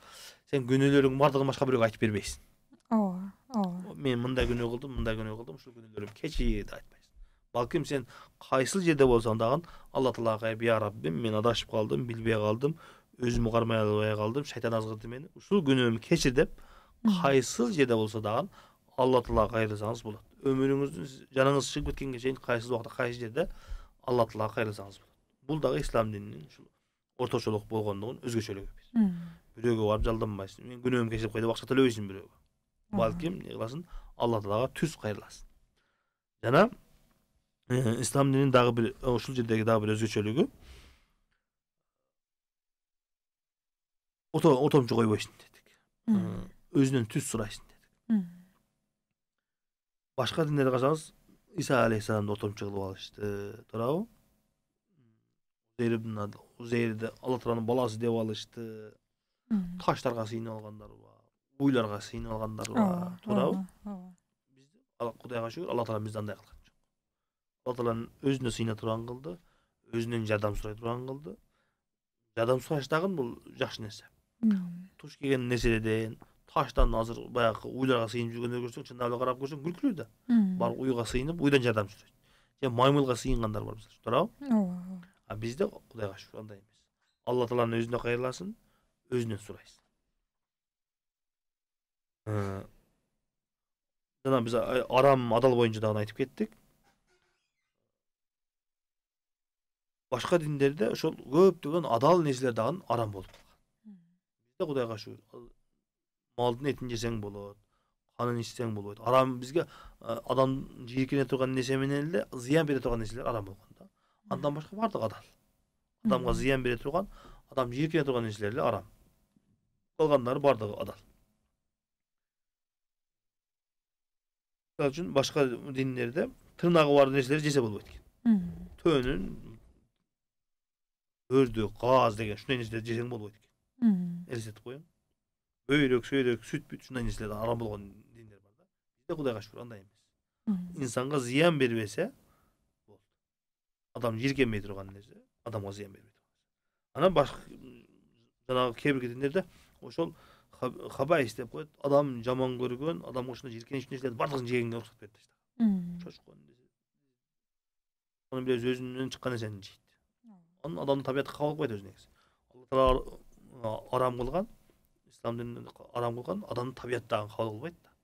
сен күнөөлөрүңдүн баардыгын башка бирөөгө айтып бербейсиң ооба ооба мен мындай күнөө кылдым мындай күнөө кылдым ушул күнөөлөрүмдү кечир деп балким сен кайсыл жерде болсаң дагы алла тағалаға кайрып я раббим мен адашып калдым билбей калдым өзүмө кармай албай калдым шайтан азгырды мени ушул күнөөмдү кечир деп кайсыл жерде болсо дагы алла тағалаға кайрылсаңыз болот өмүрүңүздүн жаныңыз чыгып кеткенге чейин кайсыл убакта кайсы жерде алла тағалаға кайрылсаңыз болот бул дагы ислам дининин ушул орточолук болгондугун өзгөчөлүгү бирөөгө барып жалданбайсың мен күнөөмдү кечирип кой деп акча төлөбөйсүң бирөөгө балким эмне кыласың алла тағалаға түз кайрыласың жана ислам дининин дагы бир ушул жердеги дагы бир өзгөчөлүгү ортомчу койбойсуң дедик өзүнөн түз сурайсың дедик башка диндерге карасаңыз иса алейхисаламды ортомчу кылып алышты туурабы узейрди алла тааланын баласы деп алышты таштарга сыйынып алгандар бар буйларга сыйынып алгандар бар туурабы биз кудайга шүгүр алла таала бизди андай кылган алла тағаланың өзүнө сыйына турган кылды өзүнөн жардам сурай турган кылды жардам сурааш дагы бул жакшы нерсе туш келген нәрселерден таштан азыр баягы уйларга сыйынып жүргөндөрдү көрсөң чындап эле карап көрсөң күлкүлүү да барып уйга сыйынып уйдан жардам сурайт же маймылга сыйынгандар бар туурабы а бизде кудайга шүгүр андай эмес алла тааланын өзүнө кайрыласың өзүнөн сурайсың жана биз арам адал боюнча дагы айтып кеттик башка диндерде ошол көптөгөн адал нерселер дагы арам болуп калган бизде кудайга шүгүр малдын этин жесең болот канын ичсең болот арам бизге адам жийиркене турган нерсе менен эле зыян бере турган нерселер арам болгон да андан башка баардыгы адал адамга зыян бере турган адам жийиркене турган нерселер эле арам калгандары баардыгы адал мисалы үчүн башка диндерде тырнагы бар нерселерди жесе болбойт экен төөнүн өрді қаз деген шындай нәрселер жесең болады ғой екен елестетіп қоямын өйрөк сөйрек сүт бүт шындай нәрселерді арам болған диндер бар да бізде құдайға шүкір андай емес инсанға зиян бербесе болды адам жиіркенбей тұрған нәрсе адамға зиян бермейді ана жанагы жаңағы кейбір діндерде ошол хабайс деп коет адам жаман көргөн адамга ушундай жиркенич нерселердин баардыгын жегенге уруксат берип таштаган чочкон сонун бир өзүнөн чыккан нерсени жейт оның адамның табиғаты қойды өзі негізі алла тағала арам қылған ислам дінін арам қылған адамның табиғаттағын қабыл қылмайды да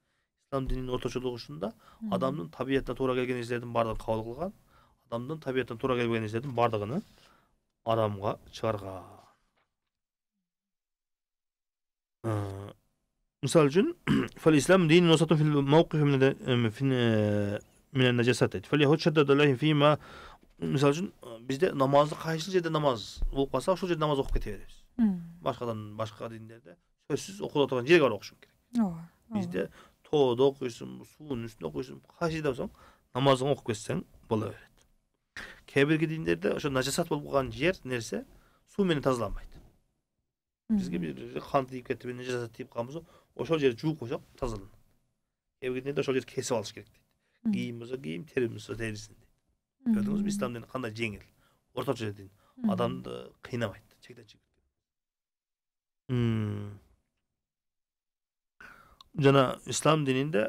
ислам дінінің орташылығы үшін да адамның табиғатына тура келген нәрселердің барлығын қабыл қылған адамның табиғатына тура келген нәрселердің барлығын арамға шығарған мысалы үшін фалислам islom din nusatun fil mawqif min мысалы үшін бізде намазды қайсы жерде намаз болып қалса ошол жерде намаз оқып кете беребиз башкадан басқа диндерде сөзсіз окула турган жерге барып окушуң керек бізде бизде тоодо судың суунун үстүндө қай кайсы жерде болсоң намазыңды окуп кетсең боло берет кээ бирки диндерде ошо нажасат болуп калган жер нерсе суу тазаланбайды бізге бизге бир кан тийип нажасат тийип калган болсо ошол жерди жууп койсок тазаланат кейбір ошол жерди кесіп алыш керек дейді кийим болсо кийим терим болсо терисин көрдіңіз бе ислам діні қандай жеңіл орташа дін адамды қинамайды шектен шек жаңа ислам дінінде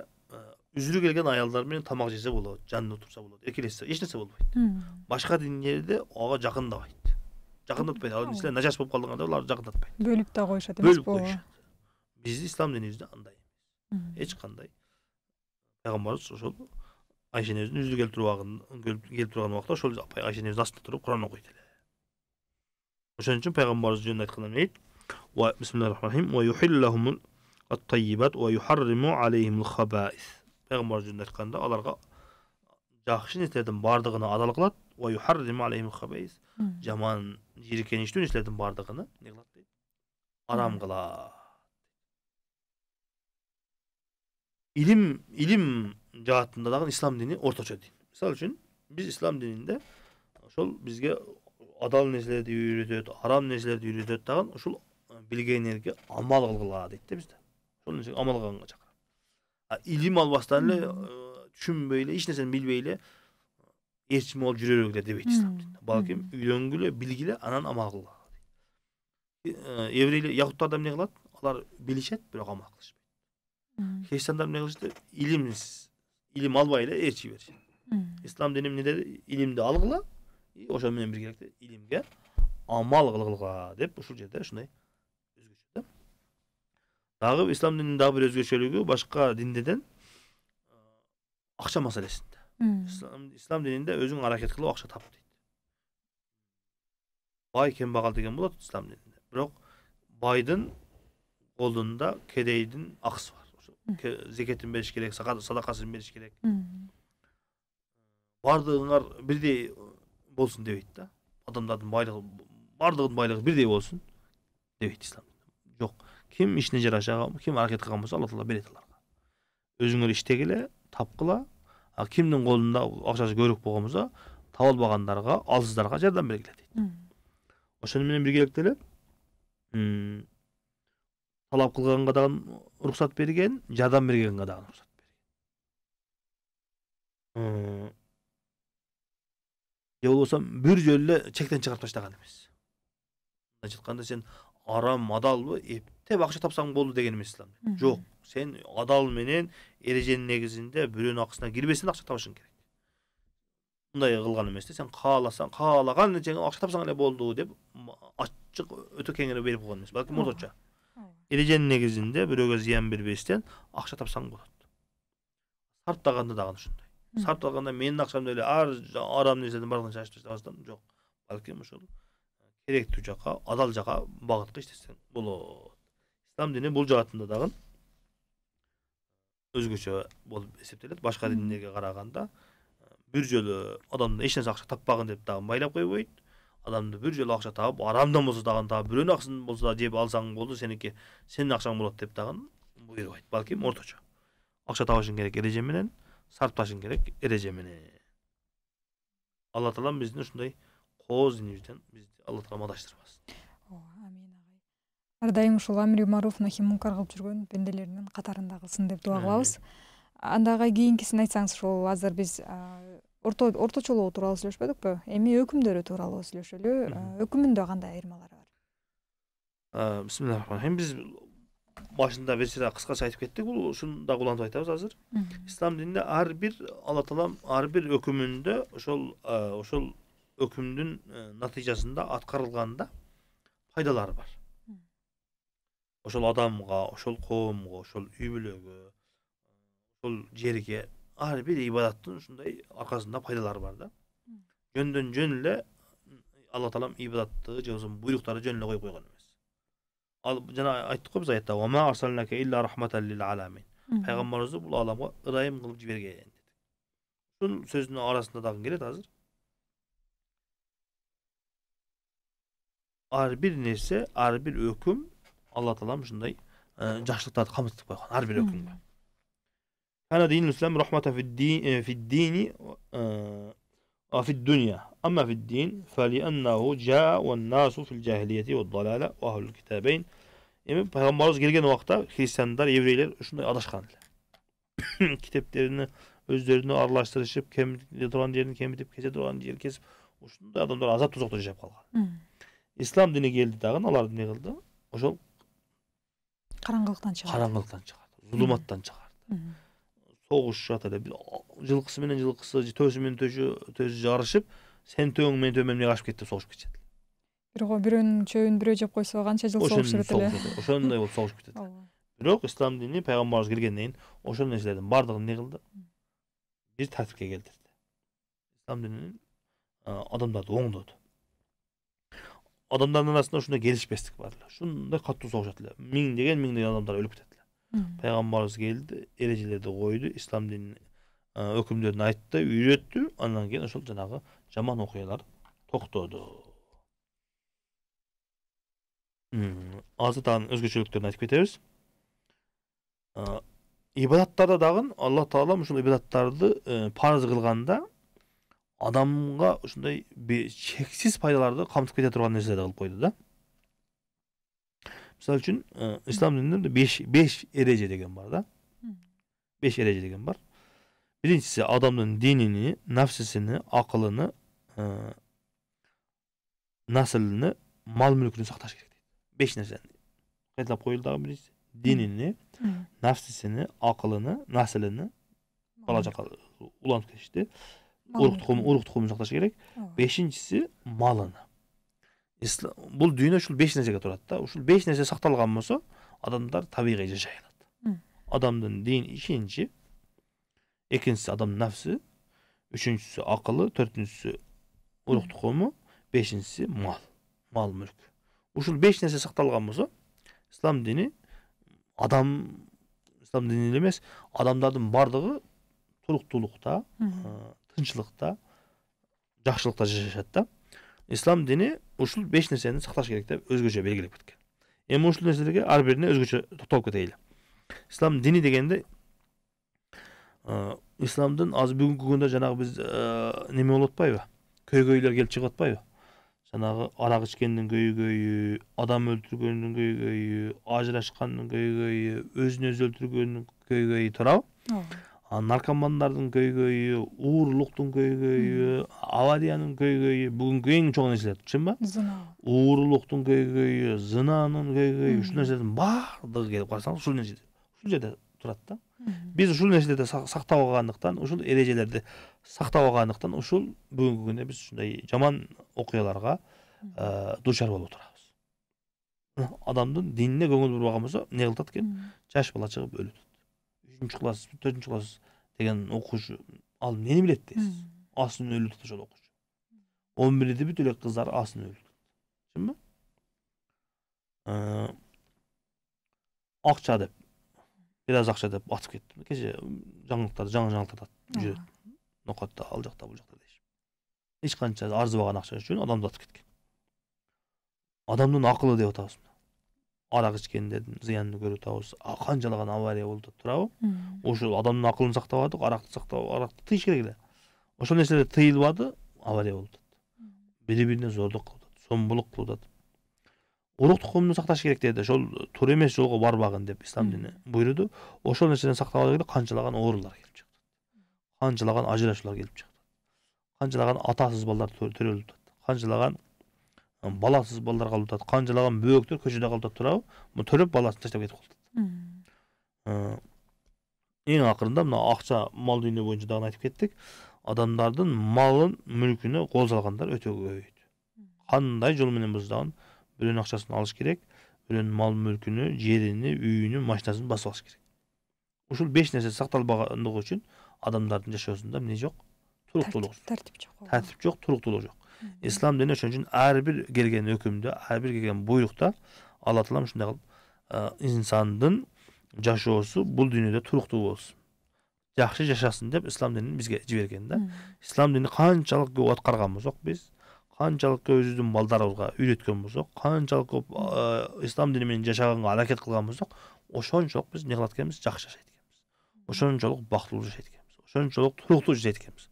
үзілі келген аялдармен тамақ жесе болады жанында отырса болады еркелессе ешнәрсе болмайды башқа діндерде оған жақындамайды жақындатпайды ал ислам нажас болып қалған оларды жақындатпайды бөліп та қойышады бөліп қойышады бізде ислам дінімізде андай емес ешқандай пайғамбарымыз ошол айшенебиздин өзү келип келип турган убакта ошол апай айшенебиздин астында туруп куран окуйт эле ошон үчүн пайгамбарыбыз жөнүндө айтканда эмнедейт бисмилла рахман пайгамбар жөнүндө айтканда аларга жакшы нерселердин баардыгына адал кылат жаман жийиркеничтүү нерселердин баардыгына эмне кылат дейт арам кылат ilim ilim cihatında İslam dini ortaça din. Misal üçün biz İslam dininde şol bizge adal neslerdi yürüdöt, haram neslerdi yürüdöt dağın uşul bilgenerge amal kılgıla deydi bizde. Şolun için amal kılgınga çakar. ilim albastanlı hmm. e, düşün böyle, hiç nesini bilbeyle erçimi ol jürerek öyle debeyt İslam hmm. dininde. Balkim hmm. öngüle, bilgiyle anan amal kılgıla. E, evreyle Yahutlar da ne kılat? Alar bilişet, bırak amal kılış. христиандар мына кылышты илимсиз илим албай эле ээрчи беришет ислам дини эмне деди илимди алгыла и ошону менен биргеликте илимге амал кылгыла деп ушул жерде ушундай өзгөчө да дагы ислам дининин дагы бир өзгөчөлүгү башка диндерден акча маселесинде ислам ислам дининде өзүң аракет кылып акча тап дейт бай кембагал деген болот ислам дининде бирок байдын колунда кедейдин акысы бар зекетін беріш керек садақасын беріш керек барлығыңар бірдей болсын деп дейді да адамдардың байлығы барлығының байлығы бірдей болсын демейді ислам жоқ кім ішіне жараша кім әрекет қылған болса алла тағала береді оларға өзіңер іштегіле тапқыла ал кімнің қолында ақшасы көбірек болған болса таба алмағандарға алсыздарға жәрдем бергіле дейді ошону менен биргеликте эле талап кылганга дагы уруксат берген жардам бергенге дагы уруксат берген же болбосо бир жолу эле чектен чыгарып таштаган эмес мындайча айтканда сен арам адалбы эптеп акча тапсаң болду деген эмес ислам жок сен адал менен эреженин негизинде бирөөнүн акысына кирбестен акча табышың керек мындай кылган эмес да сен кааласаң каалаган нечең акча тапсаң эле болду деп ачык өтө кеңири берип койгон эмес балким орточо эреженин негизинде бирөөгө зыян бербестен акча тапсаң болот сарптаганда дагы ушундай сарптаганда менин акчамды эле ар арам нерседен баардыгын шашып таштай жок балким ошол керектүү жака адал жака багытка иштесең болот ислам дини бул жаатында дагы өзгөчө болуп эсептелет башка диндерге караганда бир жолу адамдан эч нерсе акча таппагын деп дагы майлап койбойт адамды бір жолы ақша тауып арамдан болса тағын тағы біреунің ақысын болса жеп алсаң болды сенікі сенің ақшаң болады деп тағын бұйырмайды балким орташа ақша табышың керек ережеменен сарпташың керек ережеменен алла тағалам бізді ушундай қоз дүниеден бізді алла тағала мадаштырбасын амин ағай ар дайым ушул амри маруф нахи мункар кылып жүргөн пенделердин катарында кылсын деп дуа кылабыз анда агай кийинкисин айтсаңыз ушул азыр биз орто орточолоо тууралуу сүйлөшпөдүкпү эми өкүмдөрү тууралуу сүйлөшөлү э, өкүмүндө кандай айырмалары бар э, бисмилла рахмани рахим биз башында бир сыйра кыскача айтып кеттик бул ушуну дагы улантып айтабыз азыр ислам дининде ар бир алла таалам ар бир өкүмүндө ошол э, ошол өкүмдүн натыйжасында аткарылганда пайдалары бар ошол адамга ошол коомго ошол үй бүлөгө ошол жерге ар бир ибадаттын ушундай аркасында пайдалары бар да жөндөн жөн эле алла таалам ибадатты же болбосо буйруктарды жөн эле коюп койгон эмес ал жана айттык го биз аятта пайгамбарыбызды бул ааламга ырайым кылып жиберген ушул сөздүн арасында дагы келет азыр ар бир нерсе ар бир өкүм алла таалам ушундай жакшылыктарды камсытып койгон ар бир өкүмгө Ana dinul İslam rahmete fi'd-dini e, fi'd-dunya. Ama fi'd-din feli'ennehu ca'a ve'n-nasu fi'l-cahiliyeti ve'd-dalale ve ahlul kitabeyn. Yani Peygamberimiz gelgen vakta Hristiyanlar, Yevreyiler şunda adaşkanlar. Kitaplarını özlerini arlaştırışıp kemikli duran yerini kemitip kese duran yeri kesip uşunda adamlar azat tuzakta yaşap kalgan. İslam dini geldi dağın alar ne kıldı? Oşol karanlıktan çıkardı. Karanlıktan çıkardı. Zulümattan çıkardı. Hmm. соғыс жатыр жылкысы менен жылқысы төсү менен төшү төсү жарышып сен төөң мен төөм эмнеге ашып кетти деп согушуп кетишет бирок бирөөнүн чөбүн бирөө жеп койсо канча жыл согушуп жүрөт эле ошондой болуп согушуп кетет бирок ислам дини пайгамбарыбыз келгенден кийин ошол нерселердин баардыгын эмне кылды бир тартипке келтирди ислам дини адамдарды оңдоду адамдардын арасында ушундай келишпестик бар эле ушундай катуу согушат эле миңдеген миңдеген адамдар өлүп кетет пайғамбарымыз келді ережелерді қойды ислам дінінің үкімдерін айтты үйретті анан кейін ошол жанагы жаман окуялар токтоду азыр дагы өзгөчөлүктөрүн айтып кетебиз ибадаттарда дагы алла таала ушул ибадаттарды парыз кылганда адамга ушундай чексиз пайдаларды камтып кете турган нерселерди кылып койду да Misal üçün e, İslam dininde 5 5 ereje degen var da. 5 ereje degen var. Birincisi adamın dinini, nafsisini, akılını, e, nasilini, mal mülkünü saktaş gerek deydi. 5 nersen. Qaytlab qoyulduğu birincisi dinini, nafsisini, akılını, nasilini, balaca ulan keçdi. Uruq tuxumu, uruq tuxumunu saktaş gerek. 5 malını. бул дүйнө ушул беш нерсеге турат да ушул беш нерсе сакталган болсо адамдар табигый жашай алат адамдын дин ишеничи экинчиси адамдын нафси үчүнчүсү акылы төртүнчүсү урук тукуму бешинчиси мал мал мүлк ушул беш нерсе сакталган болсо ислам дини адам ислам дини эле эмес адамдардын баардыгы туруктуулукта тынчылыкта жакшылыкта жашашат да ислам діні ушул беш нерсени сакташ керек деп өзгөчө белгилеп кеткен эми ушул нерселерге ар бирине өзгөчө токтолуп кетели ислам дини дегенде исламдын азыр бүгүнкү күндө жанагы биз неме болуп атпайбы көйгөйлөр келип чыгып атпайбы жанагы арак ичкендин көйгөйү адам өлтүргөндүн көйгөйү ажырашкандын көйгөйү өзүн өзү өлтүргөндүн көйгөйү туурабы ооба наркомандардын көйгөйү уурулуктун көйгөйү аварияның көйгөйү бүгүнкү эң чоң нерселер ба зина уурулуктун көйгөйү зынанын көйгөйү ушул нерселердин баардыгы келип карасаңыз ушул нерсе ушул жерде турат да биз ушул нерселерди сактап алгандыктан ушул эрежелерди сактап алгандыктан ушул бүгүнкү күндө биз ушундай жаман окуяларга э, дуушар болуп отурабыз адамдын динине көңүл бурбаган болсо эмне кылат экен жаш бала чыгып өлөт үчүнчү класс төртүнчү класс деген окуучу ал мени билет дейсиз астын өлүп атат ошол окуучу он бирде бүт эле кыздар астын өлүп атат чынбы акча деп бир аз акча деп атып кеттим кечээ жаңылыктарды жаңы жаңылыктарды жүрөт нокатта ал жакта бул жакта дешип эч канча арзыбаган акча үчүн адамды атып кеткен адамдын акылы деп атабыз арақ ішкендердің зиянын көріп атабыз қаншалаған авария болуп атат туурабы ошо адамдын акылын сактап атык аракты сактап аракты тыйыш керек эле ошол нерселер тыйылбады авария болуп атат бири бирине зордук кылып атат сомбулук кылып атат урук тукумду сакташ керек деди ошол туура эмес жолго барбагын деп ислам дини буйруду ошол нерседен сактабай эле канчалаган оорулар келип чыкты канчалаган ажырашуулар келип чыкты канчалаган атасыз балдар төрөлүп атат канчалаган баласыз балдар қалып жатады қанжалаған көшеде қалып жатады тұрады төлеп баласын тастап кетіп қалды ең ақырында мына ақша мал дүние бойынша дағыны айтып кеттік адамдардың малын мүлкіні қол алғандар өте көбейді қандай жолменен болса біреунің ақшасын алыш керек біреунің мал мүлкіні жеріні үйіні машинасын басып алыш керек ушул беш нерсе сакталбагандыгы үчүн адамдардын жашоосунда эмне жок туруктуулук тартип жок тартип жок туруктуулук жок ислам діні ошон үчүн ар бир келген өкүмдө ар бир келген буйрукта алла таалам ушундай кылып инсандын жашоосу бул дүйнөдө туруктуу болсун жакшы жашасын деп ислам динин бизге жиберген да ислам дини канчалык көп аткарган болсок биз канчалык көп өзүбүздүн балдарыбызга үйрөткөн болсок канчалык көп ислам дини менен жашаганга аракет кылган болсок ошончолук биз эмне кылат экенбиз жакшы жашайт экенбиз ошончолук бактылуу жашайт экенбиз ошончолук туруктуу жашайт экенбиз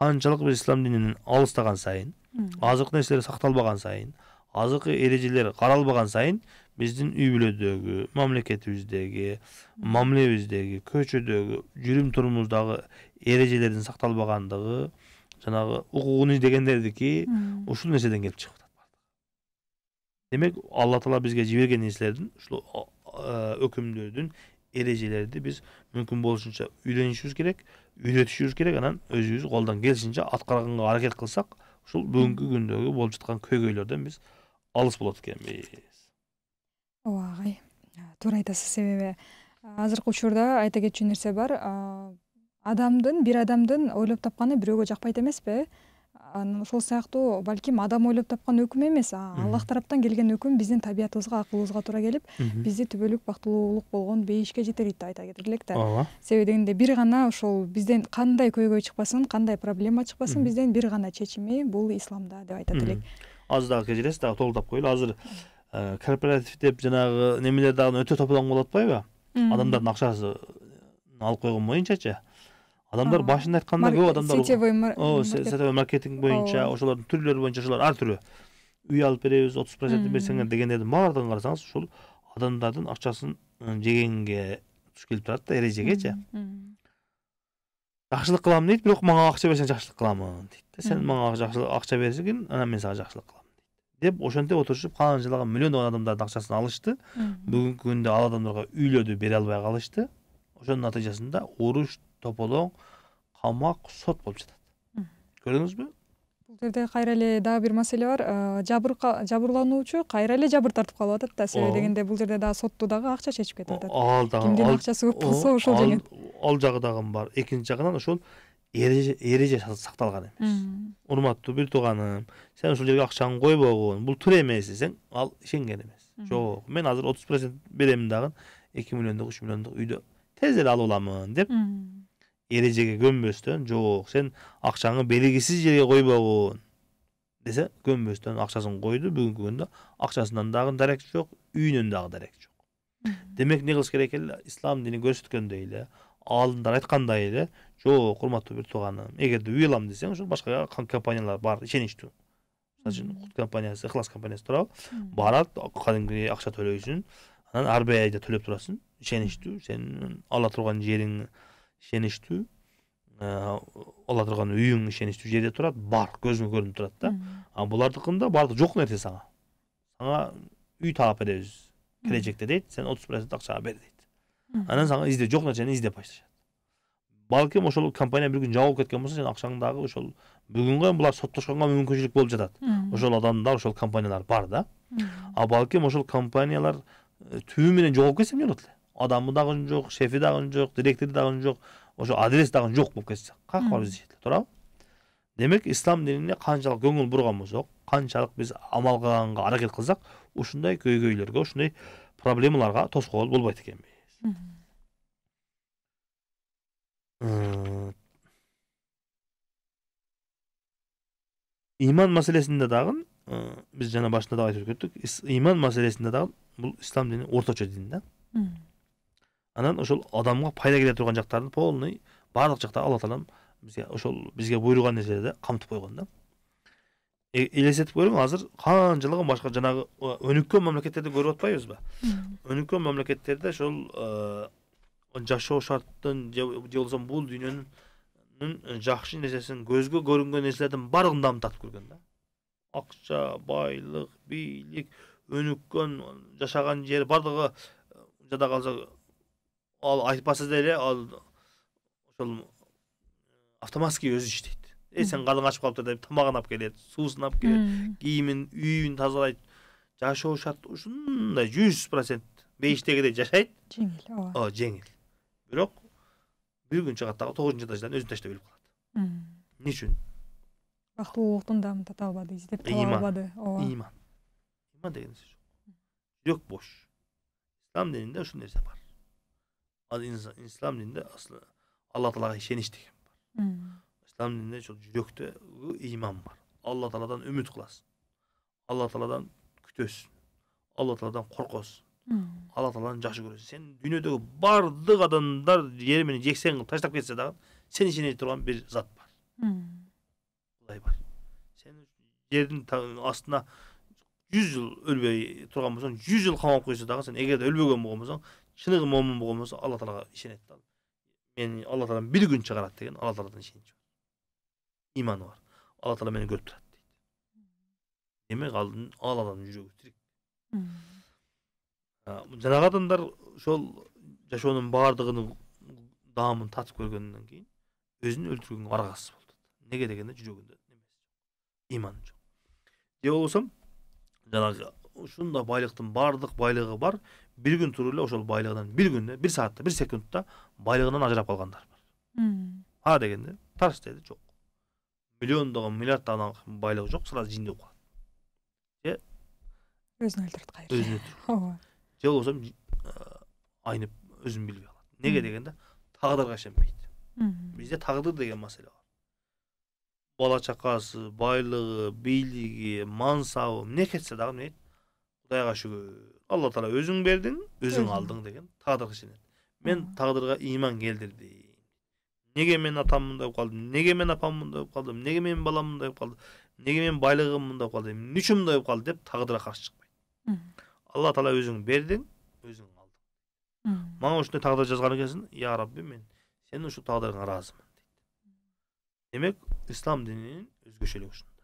қаншалық біз ислам дінінен алыстаған сайын азық нәрселер сақталбаған сайын азыркы эрежелер қаралбаған сайын біздің үй бүлөдөгү мамлекетибиздеги мамилебиздеги көчөдөгү жүрүм турумуздагы эрежелердин сакталбагандыгы жанагы укугун издегендердики ушул нерседен келип чыгып атат демек алла таала бизге жиберген нерселердин ушул өкүмдөрдүн эрежелерди биз мүмкүн болушунча үйрөнүшүбүз керек үйретішіміз керек анан өзүбүз колдон келишинче аткарганга аракет кылсак ушул бүгүнкү күндөгү болуп жаткан көйгөйлөрдөн биз алыс болот экенбиз ооба агай туура айтасыз себеби азыркы учурда айта кетчү нерсе бар адамдын бир адамдын ойлоп тапканы бирөөгө жакпайт эмеспи анан ошол сыяктуу балким адам ойлоп тапкан өкүм эмес аллах тараптан келген өкүм биздин табиятыбызга акылыбызга туура келип бизди түбөлүк бактылуулук болгон бейишке жетелейт деп айта кете элек да ооба себеби дегенде бир гана ошол бизден кандай көйгөй чыкпасын кандай проблема чыкпасын бизден бир гана чечими бул исламда деп айтат элек азыр дагы кечиресиз дагы толуктап коелу азыр э, корпоратив деп жанагы немелер дагы өтө тополоң болуп атпайбы адамдардын акчасы алып койгон моюнчачы адамдар башында айтқанда көп адамдар сетевой сетевой маркетинг боюнча ошолордун түрлөрү боюнча ошолор ар түрлүү үй алып беребиз отуз процентин берсеңер дегендердин баардыгын карасаңыз ушул адамдардын акчасын жегенге туш келип турат да эрежегечи жакшылык кылам дейт бирок мага акча берсең жакшылык кыламын дейт да сен мага акча берсең анан мен сага жакшылык кылам дейт деп ошентип отурушуп канчалаган миллиондогон адамдардын акчасын алышты бүгүнкү күндө ал адамдарга үйлөрдү бере албай калышты ошонун натыйжасында уруш тополоң камак сот болуп жатат көрдүңүзбү бул жерде кайра эле дагы бир маселе бар жабырлануучу кайра эле жабыр тартып калып атат да себеби дегенде бул жерде дагы сотту дагы акча чечип кетип атат ал дагы кимдин акчасы көп болсо ошол жеңет ал жагы дагы бар экинчи жагынан ошол эреже сакталган эмес урматтуу бир тууганым сен ушул жерге акчаңды койбогун бул түр эмес десең ал ишенген эмес жок мен азыр отуз процент берем дагы эки миллиондук үч миллиондук үйдү тез эле алып аламын деп эрежеге көнбөстөн жок сен акчаңы белгисиз жерге койбогун десе көнбөстөн акчасын койду бүгүнкү күндө акчасынан дагы дарек жок үйүнөн дагы дарек жок демек эмне кылыш керек эле ислам дини көрсөткөндөй эле аалымдар айткандай эле жок урматтуу бир тууганым эгерде үй алам десең ошо башка компаниялар бар ишеничтүү мисалы үчүн кут компаниясы ыхлас компаниясы туурабы барат кадимкидей акча төлөйсүң анан ар бир айда төлөп турасың ишеничтүү сен ала турган жериң ишеничтүү э, ала турган үйүң ишеничтүү жерде турат бар көзүңө көрүнүп турат да а булардыкында баардыгы жок нерсе сага сага үй таап беребиз келечекте дейт сен отуз процент акчага бер дейт анан сага изде жок нерсени издеп башташат балким ошол компания бир күн жабылып кеткен болсо сен дагы ошол бүгүнгө булар соттошконго мүмкүнчүлүк болуп жатат ошол адамдар ошол компаниялар бар да а балким ошол компаниялар э, түбү менен жоголуп кетсе эмне болот эле адамы дагы жок шефи дагы жок директору дагы жок ошо адрес дагы жок болуп кетсе как бар бизди туурабы демек ислам динине канчалык көңүл бурган болсок канчалык биз амал кылганга аракет кылсак ушундай көйгөйлөргө ушундай проблемаларга тоскоол болбойт экенбиз иман маселесинде дагы биз жана башында да айтып өткөндүк иман маселесинде дагы бул ислам дини орточо дин да анан ошол адамга пайда келе турган жактарды полный баардык жакта алла таалам бизге ошол бизге буйруган нерселерди камтып койгон да э, элестетип көрүң азыр канчалыгын башка жанагы өнүккөн мамлекеттерди көрүп атпайбызбы өнүккөн мамлекеттерде ошол э, жашоо шарттын же болбосо бул дүйнөнүн жакшы нерсесин көзгө көрүнгөн нерселердин баардыгын тартып көргөн да акча байлык бийлик өнүккөн жашаган жер баардыгы э, жада калса ал айтпаса деле ал ошол автоматски өзү иштейт э сен калың ачып калыптыр деп тамагын алып келет суусун алып келет кийимин үйүн тазалайт жашоо шарты ушундай жүз процент бейиштегидей жашайт жеңил ооба ооба жеңил бирок бир күн чыгат дагы тогузунчу этаждан өзүн таштап өлүп калат эмне үчүн бактылуулуктун даамын тата албады издеп таба албады ооба ыйман ыйман деген нерсе жүрөк бош ислам дининде ушул нерсе бар ал ислам дінінде асылы алла тағалаға сеніш деген бар ислам дінінде сол жүректе иман бар алла тағаладан үміт қыласың алла тағаладан күтесің алла тағаладан қорқасың алла тағаланы жақсы көресің сен дүниедегі барлық адамдар жерімен жексен қылып таштап кетсе дағы сен ішіңе тұрған бір зат бар құдай бар сен жердің астына жүз жыл өлбей тұрған болсаң жүз жыл қамап қойса дағы сен егер де өлбеген болған болсаң шынығы момын болған болса алла тағалаға да мені алла тағала бір күн шығарады деген алла тағаладан ishonchi бар иманы бар алла тағала мені көріп тұрады дейді демек ал адамдын жүрегі тірек жаңағы адамдар сол жашоонун баардыгынын даамын татып көргөндөн кийин өзүн өлтүргөнгө аргасыз болду неге дегенде жүрөгүндө немеси жок иман жок же болбосо жанагы ушундай байлыктын баардык байлыгы бар бир күн туруп эле ошол байлыгынан бир күндө бир саатта бир секундта байлыгынан ажырап калгандар бар а дегенде тарс деди жок миллиондогон миллиарддаган байлыгы жок сразу жинди болуп калат же өзүн өлтүрөт кайра өзүн өлтүрөт ооба же болбосо айнып өзүн билбей калат эмнеге дегенде тагдырга ишенбейт бизде тагдыр деген маселе бар бала чакасы байлыгы бийлиги мансабы эмне кетсе дагы эмне құдайға шүкір алла тағала өзің бердің өзің алдың деген тағдыр ішінен мен тағдырға иман келтірді неге мен атам мындай болып қалдым неге мен апам мындай болып қалдым неге менің балам мындай болып қалды неге менің байлығым мындай болып қалды не үшін мындай болып қалды деп тағдырға қарсы шықпайды алла тағала өзің бердің өзің алдың маған осындай тағдыр жазған екенсің я рабби мен сенің ұшу тағдырыңа разымын дейді демек ислам дінінің өзгешелігі шында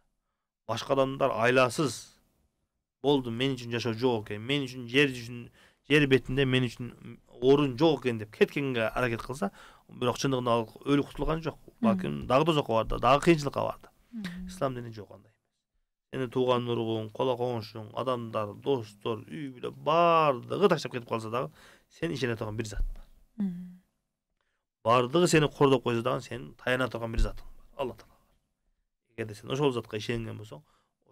башқа адамдар айласыз болду мен үчүн жашоо жок экен мен үчүн жер үчүн жер бетинде мен үчүн орун жок экен деп кеткенге аракет кылса бирок чындыгында ал өлүп кутулган жок балким дагы дозокко барды дагы кыйынчылыкка барды ислам дини жок андай сени тууган уругуң кола коңшуң адамдар достор үй бүлө баардыгы таштап кетип калса дагы сен ишене турган бир зат бар баардыгы сени кордоп койсо дагы сен таяна турган бир затың бар алла таала эгерде сен ошол затка ишенген болсоң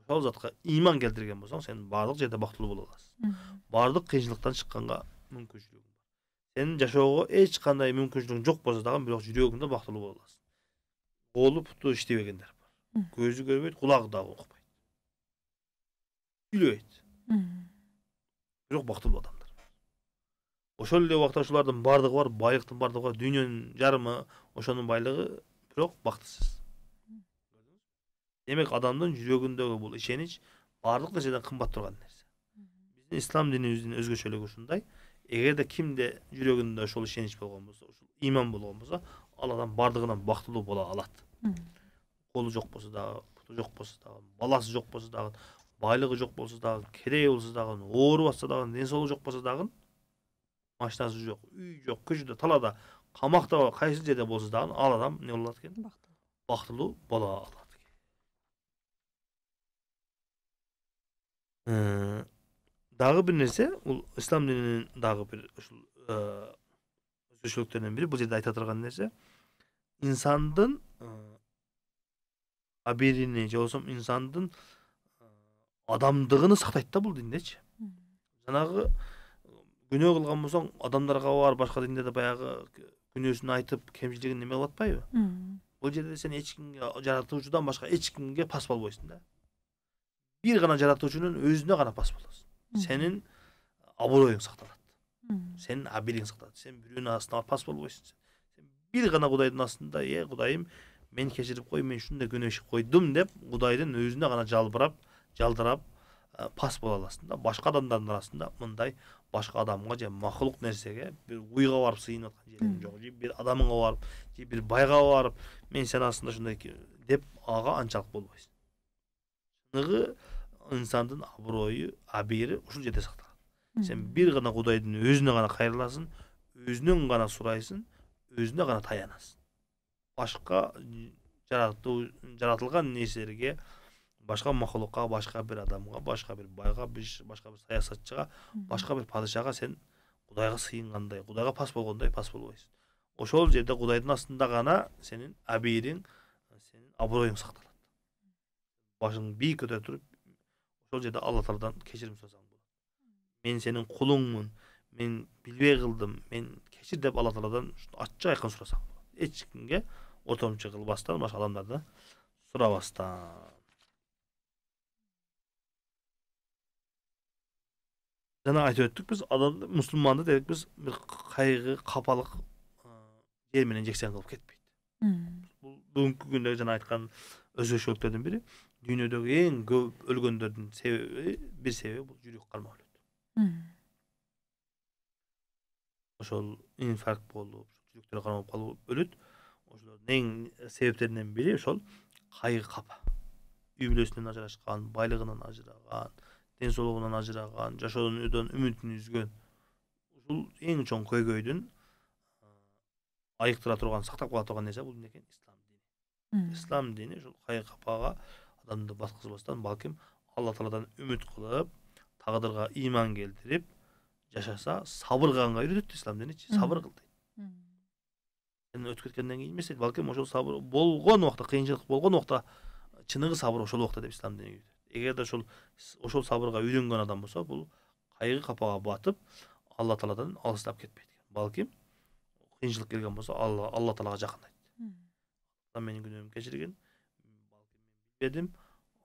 осал затқа иман келтірген болсаң сен барлық жерде бақытлы бола аласың барлық қиыншылықтан шыққанға мүмкіншілігің бар сенің жашауға ешқандай мүмкіншілігің жоқ болса дағы бірақ жүрегіңде бақытлы бола аласың қолы пұты иштебегендер бар көзі көрмейді құлағы дагы укпайт сүйлөбөйт бірақ бақытлы адамдар ошол эле убакта ушулардын баардыгы бар байлыктын баардыгы бар дүйнөнүн жарымы ошонун байлыгы бирок бактысыз демек адамдын жүрөгүндөгү бул ишенич баардык нерседен кымбат турган нерсе биздин ислам динибиздин өзгөчөлүгү ушундай эгерде кимде жүрөгүндө ошол ишенич болгон болсо ушул ыйман болгон болсо ал адам баардыгынан бактылуу боло алат колу жок болсо дагы буту жок болсо дагы баласы жок болсо дагы байлыгы жок болсо дагы кедей болсо дагы ооруп атса дагы ден соолугу жок болсо дагы машинасы жок үй жок көчөдө талаада камакта кайсы жерде болсо дагы ал адам эмне алат экен бактылуу боло алат дагы бир нерсе ол ислам дінінің дағы бір ушул өзгөчөлүктөрүнүн бири бул жерде айта турган нерсе инсандын аберини же болбосо инсандын адамдығын сақтайды да бул диндечи жанагы күнөө кылган болсоң адамдарга барып башка діндерде баяғы күнөөсүн айтып кемшілігін неме кылып атпайбы бул жерде сен эч жаратушыдан басқа ешкімге эч кимге пас болбойсуң да бир гана жаратуучунун өзүнө гана пас болосуң сенин обороюң сакталат сенин абилиң сакталат сен бирөөнүн астына пас болбойсуң сен бир гана кудайдын астында э кудайым мени кечирип кой мен ушундай күнөө ишип койдум деп кудайдын өзүнө гана жалбырап жалдырап пас боло аласың да башка адамдардын арасында мындай башка адамга же макулук нерсеге бир уйга барып сыйынып аткан жерлерим жок же бир адамга барып же бир байга барып мен сенин астында ушундай деп ага анчалык болбойсуң чыныгы инсандын аброю абийири ушул жерде сакталат сен бир гана кудайдын өзүнө гана кайрыласың өзүнөн гана сурайсың өзүнө гана таянасың башка жаратылган нерселерге башка макулукка башка бир адамга башка бир байга башка бир саясатчыга башка бир падышага сен кудайга сыйынгандай кудайга пас болгондой пас болбойсуң ошол жерде кудайдын астында гана сенин абийириң сенин аброюң сакталат башыңды бийик көтөрө туруп сол жерде алла тағаладан кешірім сұрасаң болады мен сенің құлыңмын мен билбей қылдым мен кешір деп алла тағаладан ачык айқын сұрасаң болады ешкімге ортомчу кылбастан башка адамдардан сурабастан жана айтып өттүк биз адамды мұсылманды дедік біз бір кайгы капалык жер менен жексен кылып кетпейт бул бүгүнкү күндөгү жана айткан өзгөчөлүктөрдүн бірі дүниедегі ең көп өлгендердің себебі бір себебі бұл жүрек өлөт ошол инфаркт болуп жүрөктөр кармап калып өлөт ошолордун эң себептеринен бири ошол кайгы капа үй бүлөсүнөн ажырашкан байлыгынан ажыраган ден соолугунан ажыраган жашоодон үмүтүн үзгөн ушул эң чоң көйгөйдүн айыктыра турган сактап кала турган нерсе бул эмне экен ислам дини ислам дини ушул кайгы капага адамды басқызбастан балким алла тағаладан үміт қылып тағдырға иман келтіріп жашаса сабыр қылғанға үйретеді дейді ислам діні сабыр қыл дейді енді өтіп кеткеннен кейін емес дейді балким ошол сабыр болған убакта кыйынчылык болған убакта чыныгы сабыр ошол убакта деп ислам дини де ошол ошол сабырға үйренген адам болса бұл қайғы қапаға батып алла тааладан алыстап кетпейді екен балким кыйынчылык келген болса алла алла жақындайды жакындайт менин күнөөмдү бердім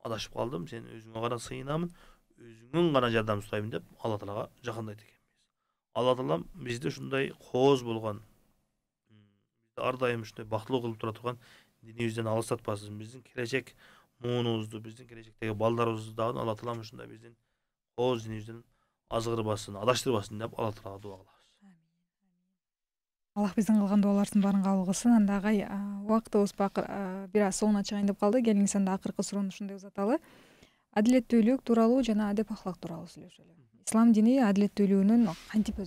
адашып қалдым сен өзіңе ғана сыйынамын өзіңнен ғана жардам сұраймын деп алла тағалаға жақындайды екенбіз алла тағалам бізді ушундай қоз болған әрдайым ушундай бактылуу кылып тура турган динибизден алыстатпасын біздің келечек муунубузду биздин келечектеги балдарыбызды дагы алла тағалам ушундай биздин қоз динибизден азгырбасын адаштырбасын деп алла тағалаға дұға аллах биздин кылган дубаларыбыздын баарын кабыл кылсын анда агай убактыбыз бир аз соңуна чыгайын деп калды келиңиз анда акыркы суроону ушундай узаталы адилеттүүлүк тууралуу жана адеп ахлак тууралуу сүйлөшөлү ислам дини адилеттүүлүгүнүн кантип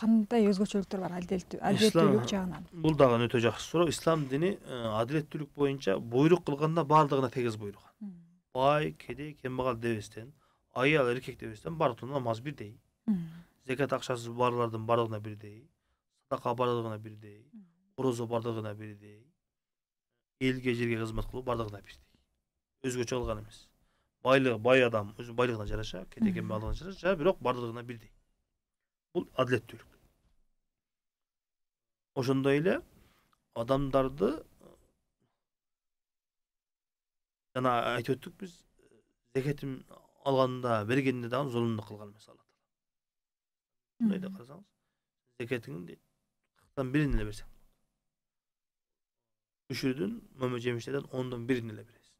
кандай өзгөчөлүктөр бар адилеттүүлүк жагынан бул дагы өтө жакшы суроо ислам дини адилеттүүлүк боюнча буйрук кылганда баардыгына тегиз буйруган бай кедей кембагал дебестен аял эркек дебестен баардыгына намаз бирдей зекет акчасы барлардын баардыгына бирдей садака бардыгына бирдей орозо бардыгына бирдей элге жерге кызмат кылуу бардыгына бирдей өзгөчө кылган эмес байлыгы бай адам өзүнүн байлыгына жараша кетеген малына жараша бирок бардыгына бирдей бул адилеттүүлүк ошондой эле адамдарды жана айтып өттүк биз зекетин алганда бергенде дагы зулумдук кылган эмес алла таала мындайда карасаңыз зекетиң дейт Ondan birini de versen. Düşürdün Mehmet Cemiş'ten ondan birini de verirsin.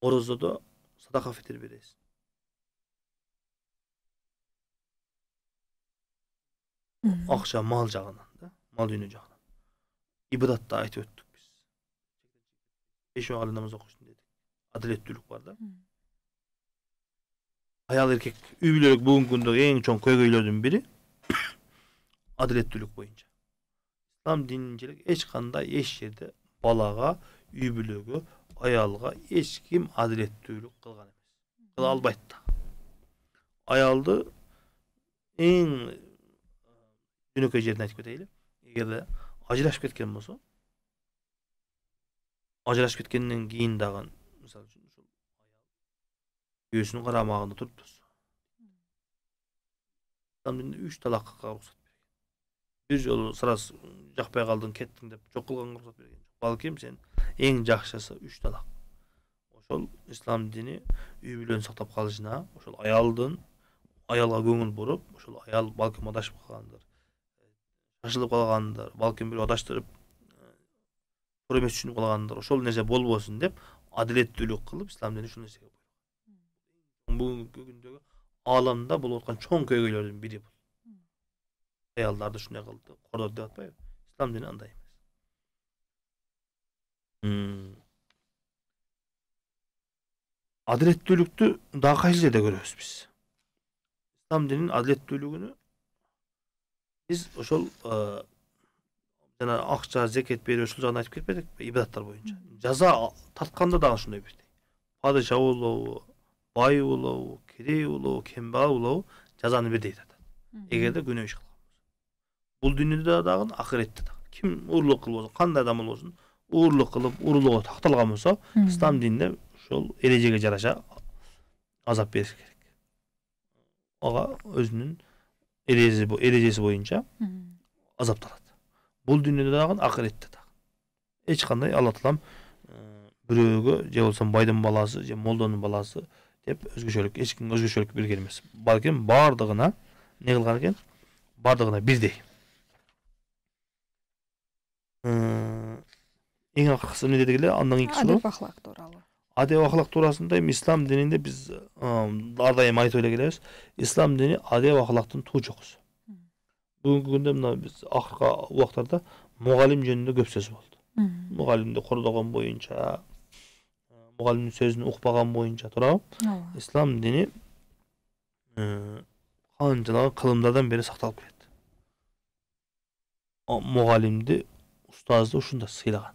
Orozda da sadaka fitir verirsin. Akşam mal cağından da, mal yünü cağından. İbadat da ayet öttük biz. Beş o namaz okuştun dedik. Adaletlilik var da. Hı hayal erkek üyülörük bugün gündə en çok köygöylərdən biri adaletlilik boyunca. İslam dinincelik eş kanda hiç yerde balağa, üyülögü, ayalğa hiç kim adaletlilik kılgan emas. Kıla albayt da. Ayaldı en жөнөкөй жерин айтып кетейли эгерде ажырашып кеткен болсо ажырашып кеткенден кийин дагы мисалы үчүн күйөөсүнүн қарамағында тұрып үч үш талаққа рұқсат берген бір жолы сразу жақпай қалдың кеттің деп жоқ қылған рұқсат берген балким сен ең жақсысы үш талақ ошол ислам дини үй бүлөнү сактап калышына ошол аялдын аялга көңүл буруп ошол аял балким адашып калгандыр шашылып калгандыр балким бирөө адаштырып туура эмес түшүнүп калгандыр ошол нерсе болбосун деп адилеттүүлүк кылып ислам дини ушул нерсеге бүгүнкү күндегі ааламда болып жатқан чоң көйгөйлөрдүн бири бул аялдарды шындай кылды қорлады деп жатпайбы ислам дини андай емес адилеттүүлүктү дағы кайсы жерде көрөбүз биз ислам дінінің адилеттүүлүгүнү биз ошол жаңа акча зекет берүү ошол жагын айтып кетпедік ибадаттар боюнча жаза тартқанда дағы ушундай бирдей падыша болобу бай болу кедей болу кембаа болу жазаны бирдей татат эгерде күнөө іш қылған болса бул дүйнөдө дагы акыретте дагы ким ұрлық кылып қандай кандай адам болсын ұрлық қылып ұрлығы тақталған болса ислам дінінде ошол эрежеге жараша азап бериш керек ага өзүнүн эрежеси боюнча азапталат бул дүйнөдө дагы акыретте дагы эч кандай алла таалам бирөөгө же болбосо байдын баласы же молдонун баласы деп эч ешкім өзгөчөлүк берген эмес балким баардыгына эмне кылган экен баардыгына бирдей эң акыркысы эмне дедик эле андан кийинки адеп ахлак тууралуу адеп ахлак туурасында эми ислам дининде биз ар дайым айтып эле келебиз ислам діні ахлактын туу тучоқысы бүгүнкү күндө мына биз акыркы убактарда мугалим жөнүндө көп сөз болду мугалимди кордогон боюнча мұғалімнің сөзін ұқпаған бойынша туралы ислам діні қаншалаған қылымдардан бері сақталып келеді мұғалімді ұстазды ұшында сыйлаған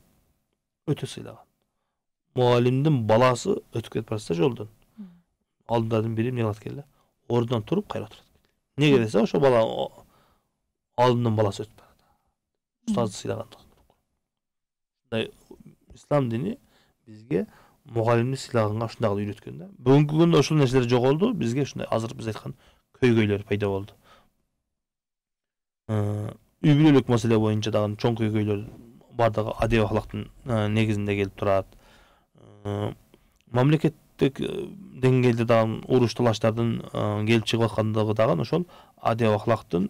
өте сыйлаған мұғалімнің баласы өтіп кетіп бара жатса жолдан алдындардың бірі не қылады келді орнынан тұрып қайра отырады неге десе ошо бала алдынан баласы өтіп бара жатады ұстазды сыйлағандықтан ислам діні бізге мұғалімді сыйлағанға ұшындағы үйрөткөн да бүгүнкү күндө ошол нерселер жоголду бизге ушундай азыр биз айткан көйгөйлөр пайда болду үй бүлөлүк маселе боюнча дагы чоң көйгөйлөр баардыгы адеп ахлактын негизинде келип турат мамлекеттик деңгээлде дагы уруш талаштардын келип чыгып аткандыгы дагы ошол адеп ахлактын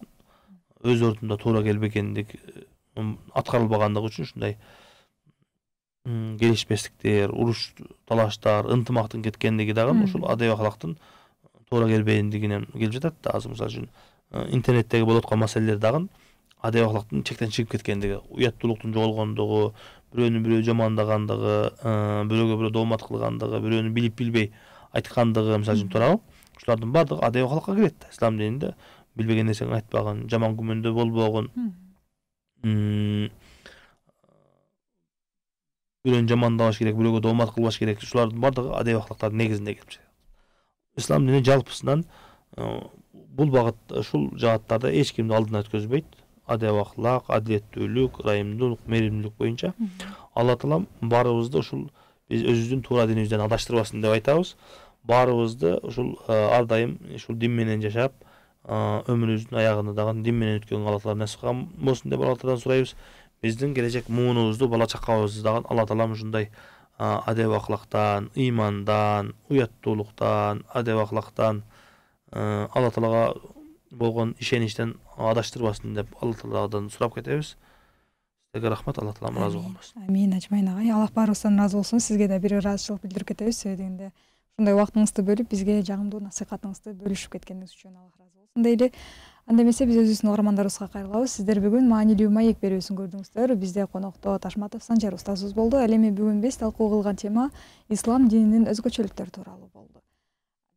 өз ордунда туура келбегендик аткарылбагандыгы үчүн ушундай келишпестиктер уруш талаштар ынтымактын кеткендиги дагы ушул адеп акылактын туура келбегендигинен келип жатат да азыр мисалы үчүн э, интернеттеги болуп аткан маселелер дагы адеп акылактын чектен чыгып кеткендиги уяттуулуктун жоголгондугу бирөөнү бирөө жамандагандыгы э, бирөөгө бирөө доомат кылгандыгы бирөөнү билип билбей айткандыгы мисалы үчүн туурабы ушулардын баардыгы адеп акылакка кирет да ислам дининде билбеген нерсеңи айтпагын жаман күмөндө болбогун біреуін жамандабаш керек біреуге доомат кылбаш керек ушулардын баардыгы әдеп ахлактардын негизинде келип чыгат ислам дини жалпысынан бул багыт ушул жааттарда эч кимди өткізбейді өткөзбөйт адеп ахлак адилеттүүлүк ырайымдуулук мээримдүүлүк боюнча алла таалам баарыбызды ушул биз өзүбүздүн туура динибизден адаштырбасын деп айтабыз баарыбызды ушул ар дайым ушул дин менен жашап өмүрүбүздүн аягына дагы дин менен өткөнү алла тағала нәсіп кылган болсун деп алла тағаладан сурайбыз біздің келешек муунубузду бала чакабызды дагы алла тағалам ушундай адеп акылактан ыймандан уяттуулуктан адеп акылактан алла талага болгон ишеничтен адаштырбасын деп алла тааладан сурап кетебиз сізге рахмат алла таалам ыраазы болсун амин ажмайын агай аллах баарыбыздан ыраазы болсун сизге да бир ыраазычылык билдирип кетебиз себеби дегенде ушундай убактыңызды бөлүп бизге жагымдуу насыйхатыңызды бөлүшүп кеткениңиз үчүн аллах ыраазы болсун дейли анда эмесе биз өзүбүздүн угармандарыбызга кайрылабыз сиздер бүгүн маанилүү маек берүүсүн көрдүңүздөр бизде конокто ташматов санжар устазыбыз болду ал эми бүгүн биз талкуу кылган тема ислам дининин өзгөчөлүктөрү тууралуу болду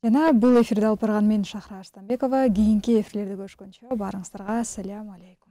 жана бул эфирди алып барган мен шахра арстанбекова кийинки эфирлерде көрүшкөнчө баарыңыздарга салам алейкум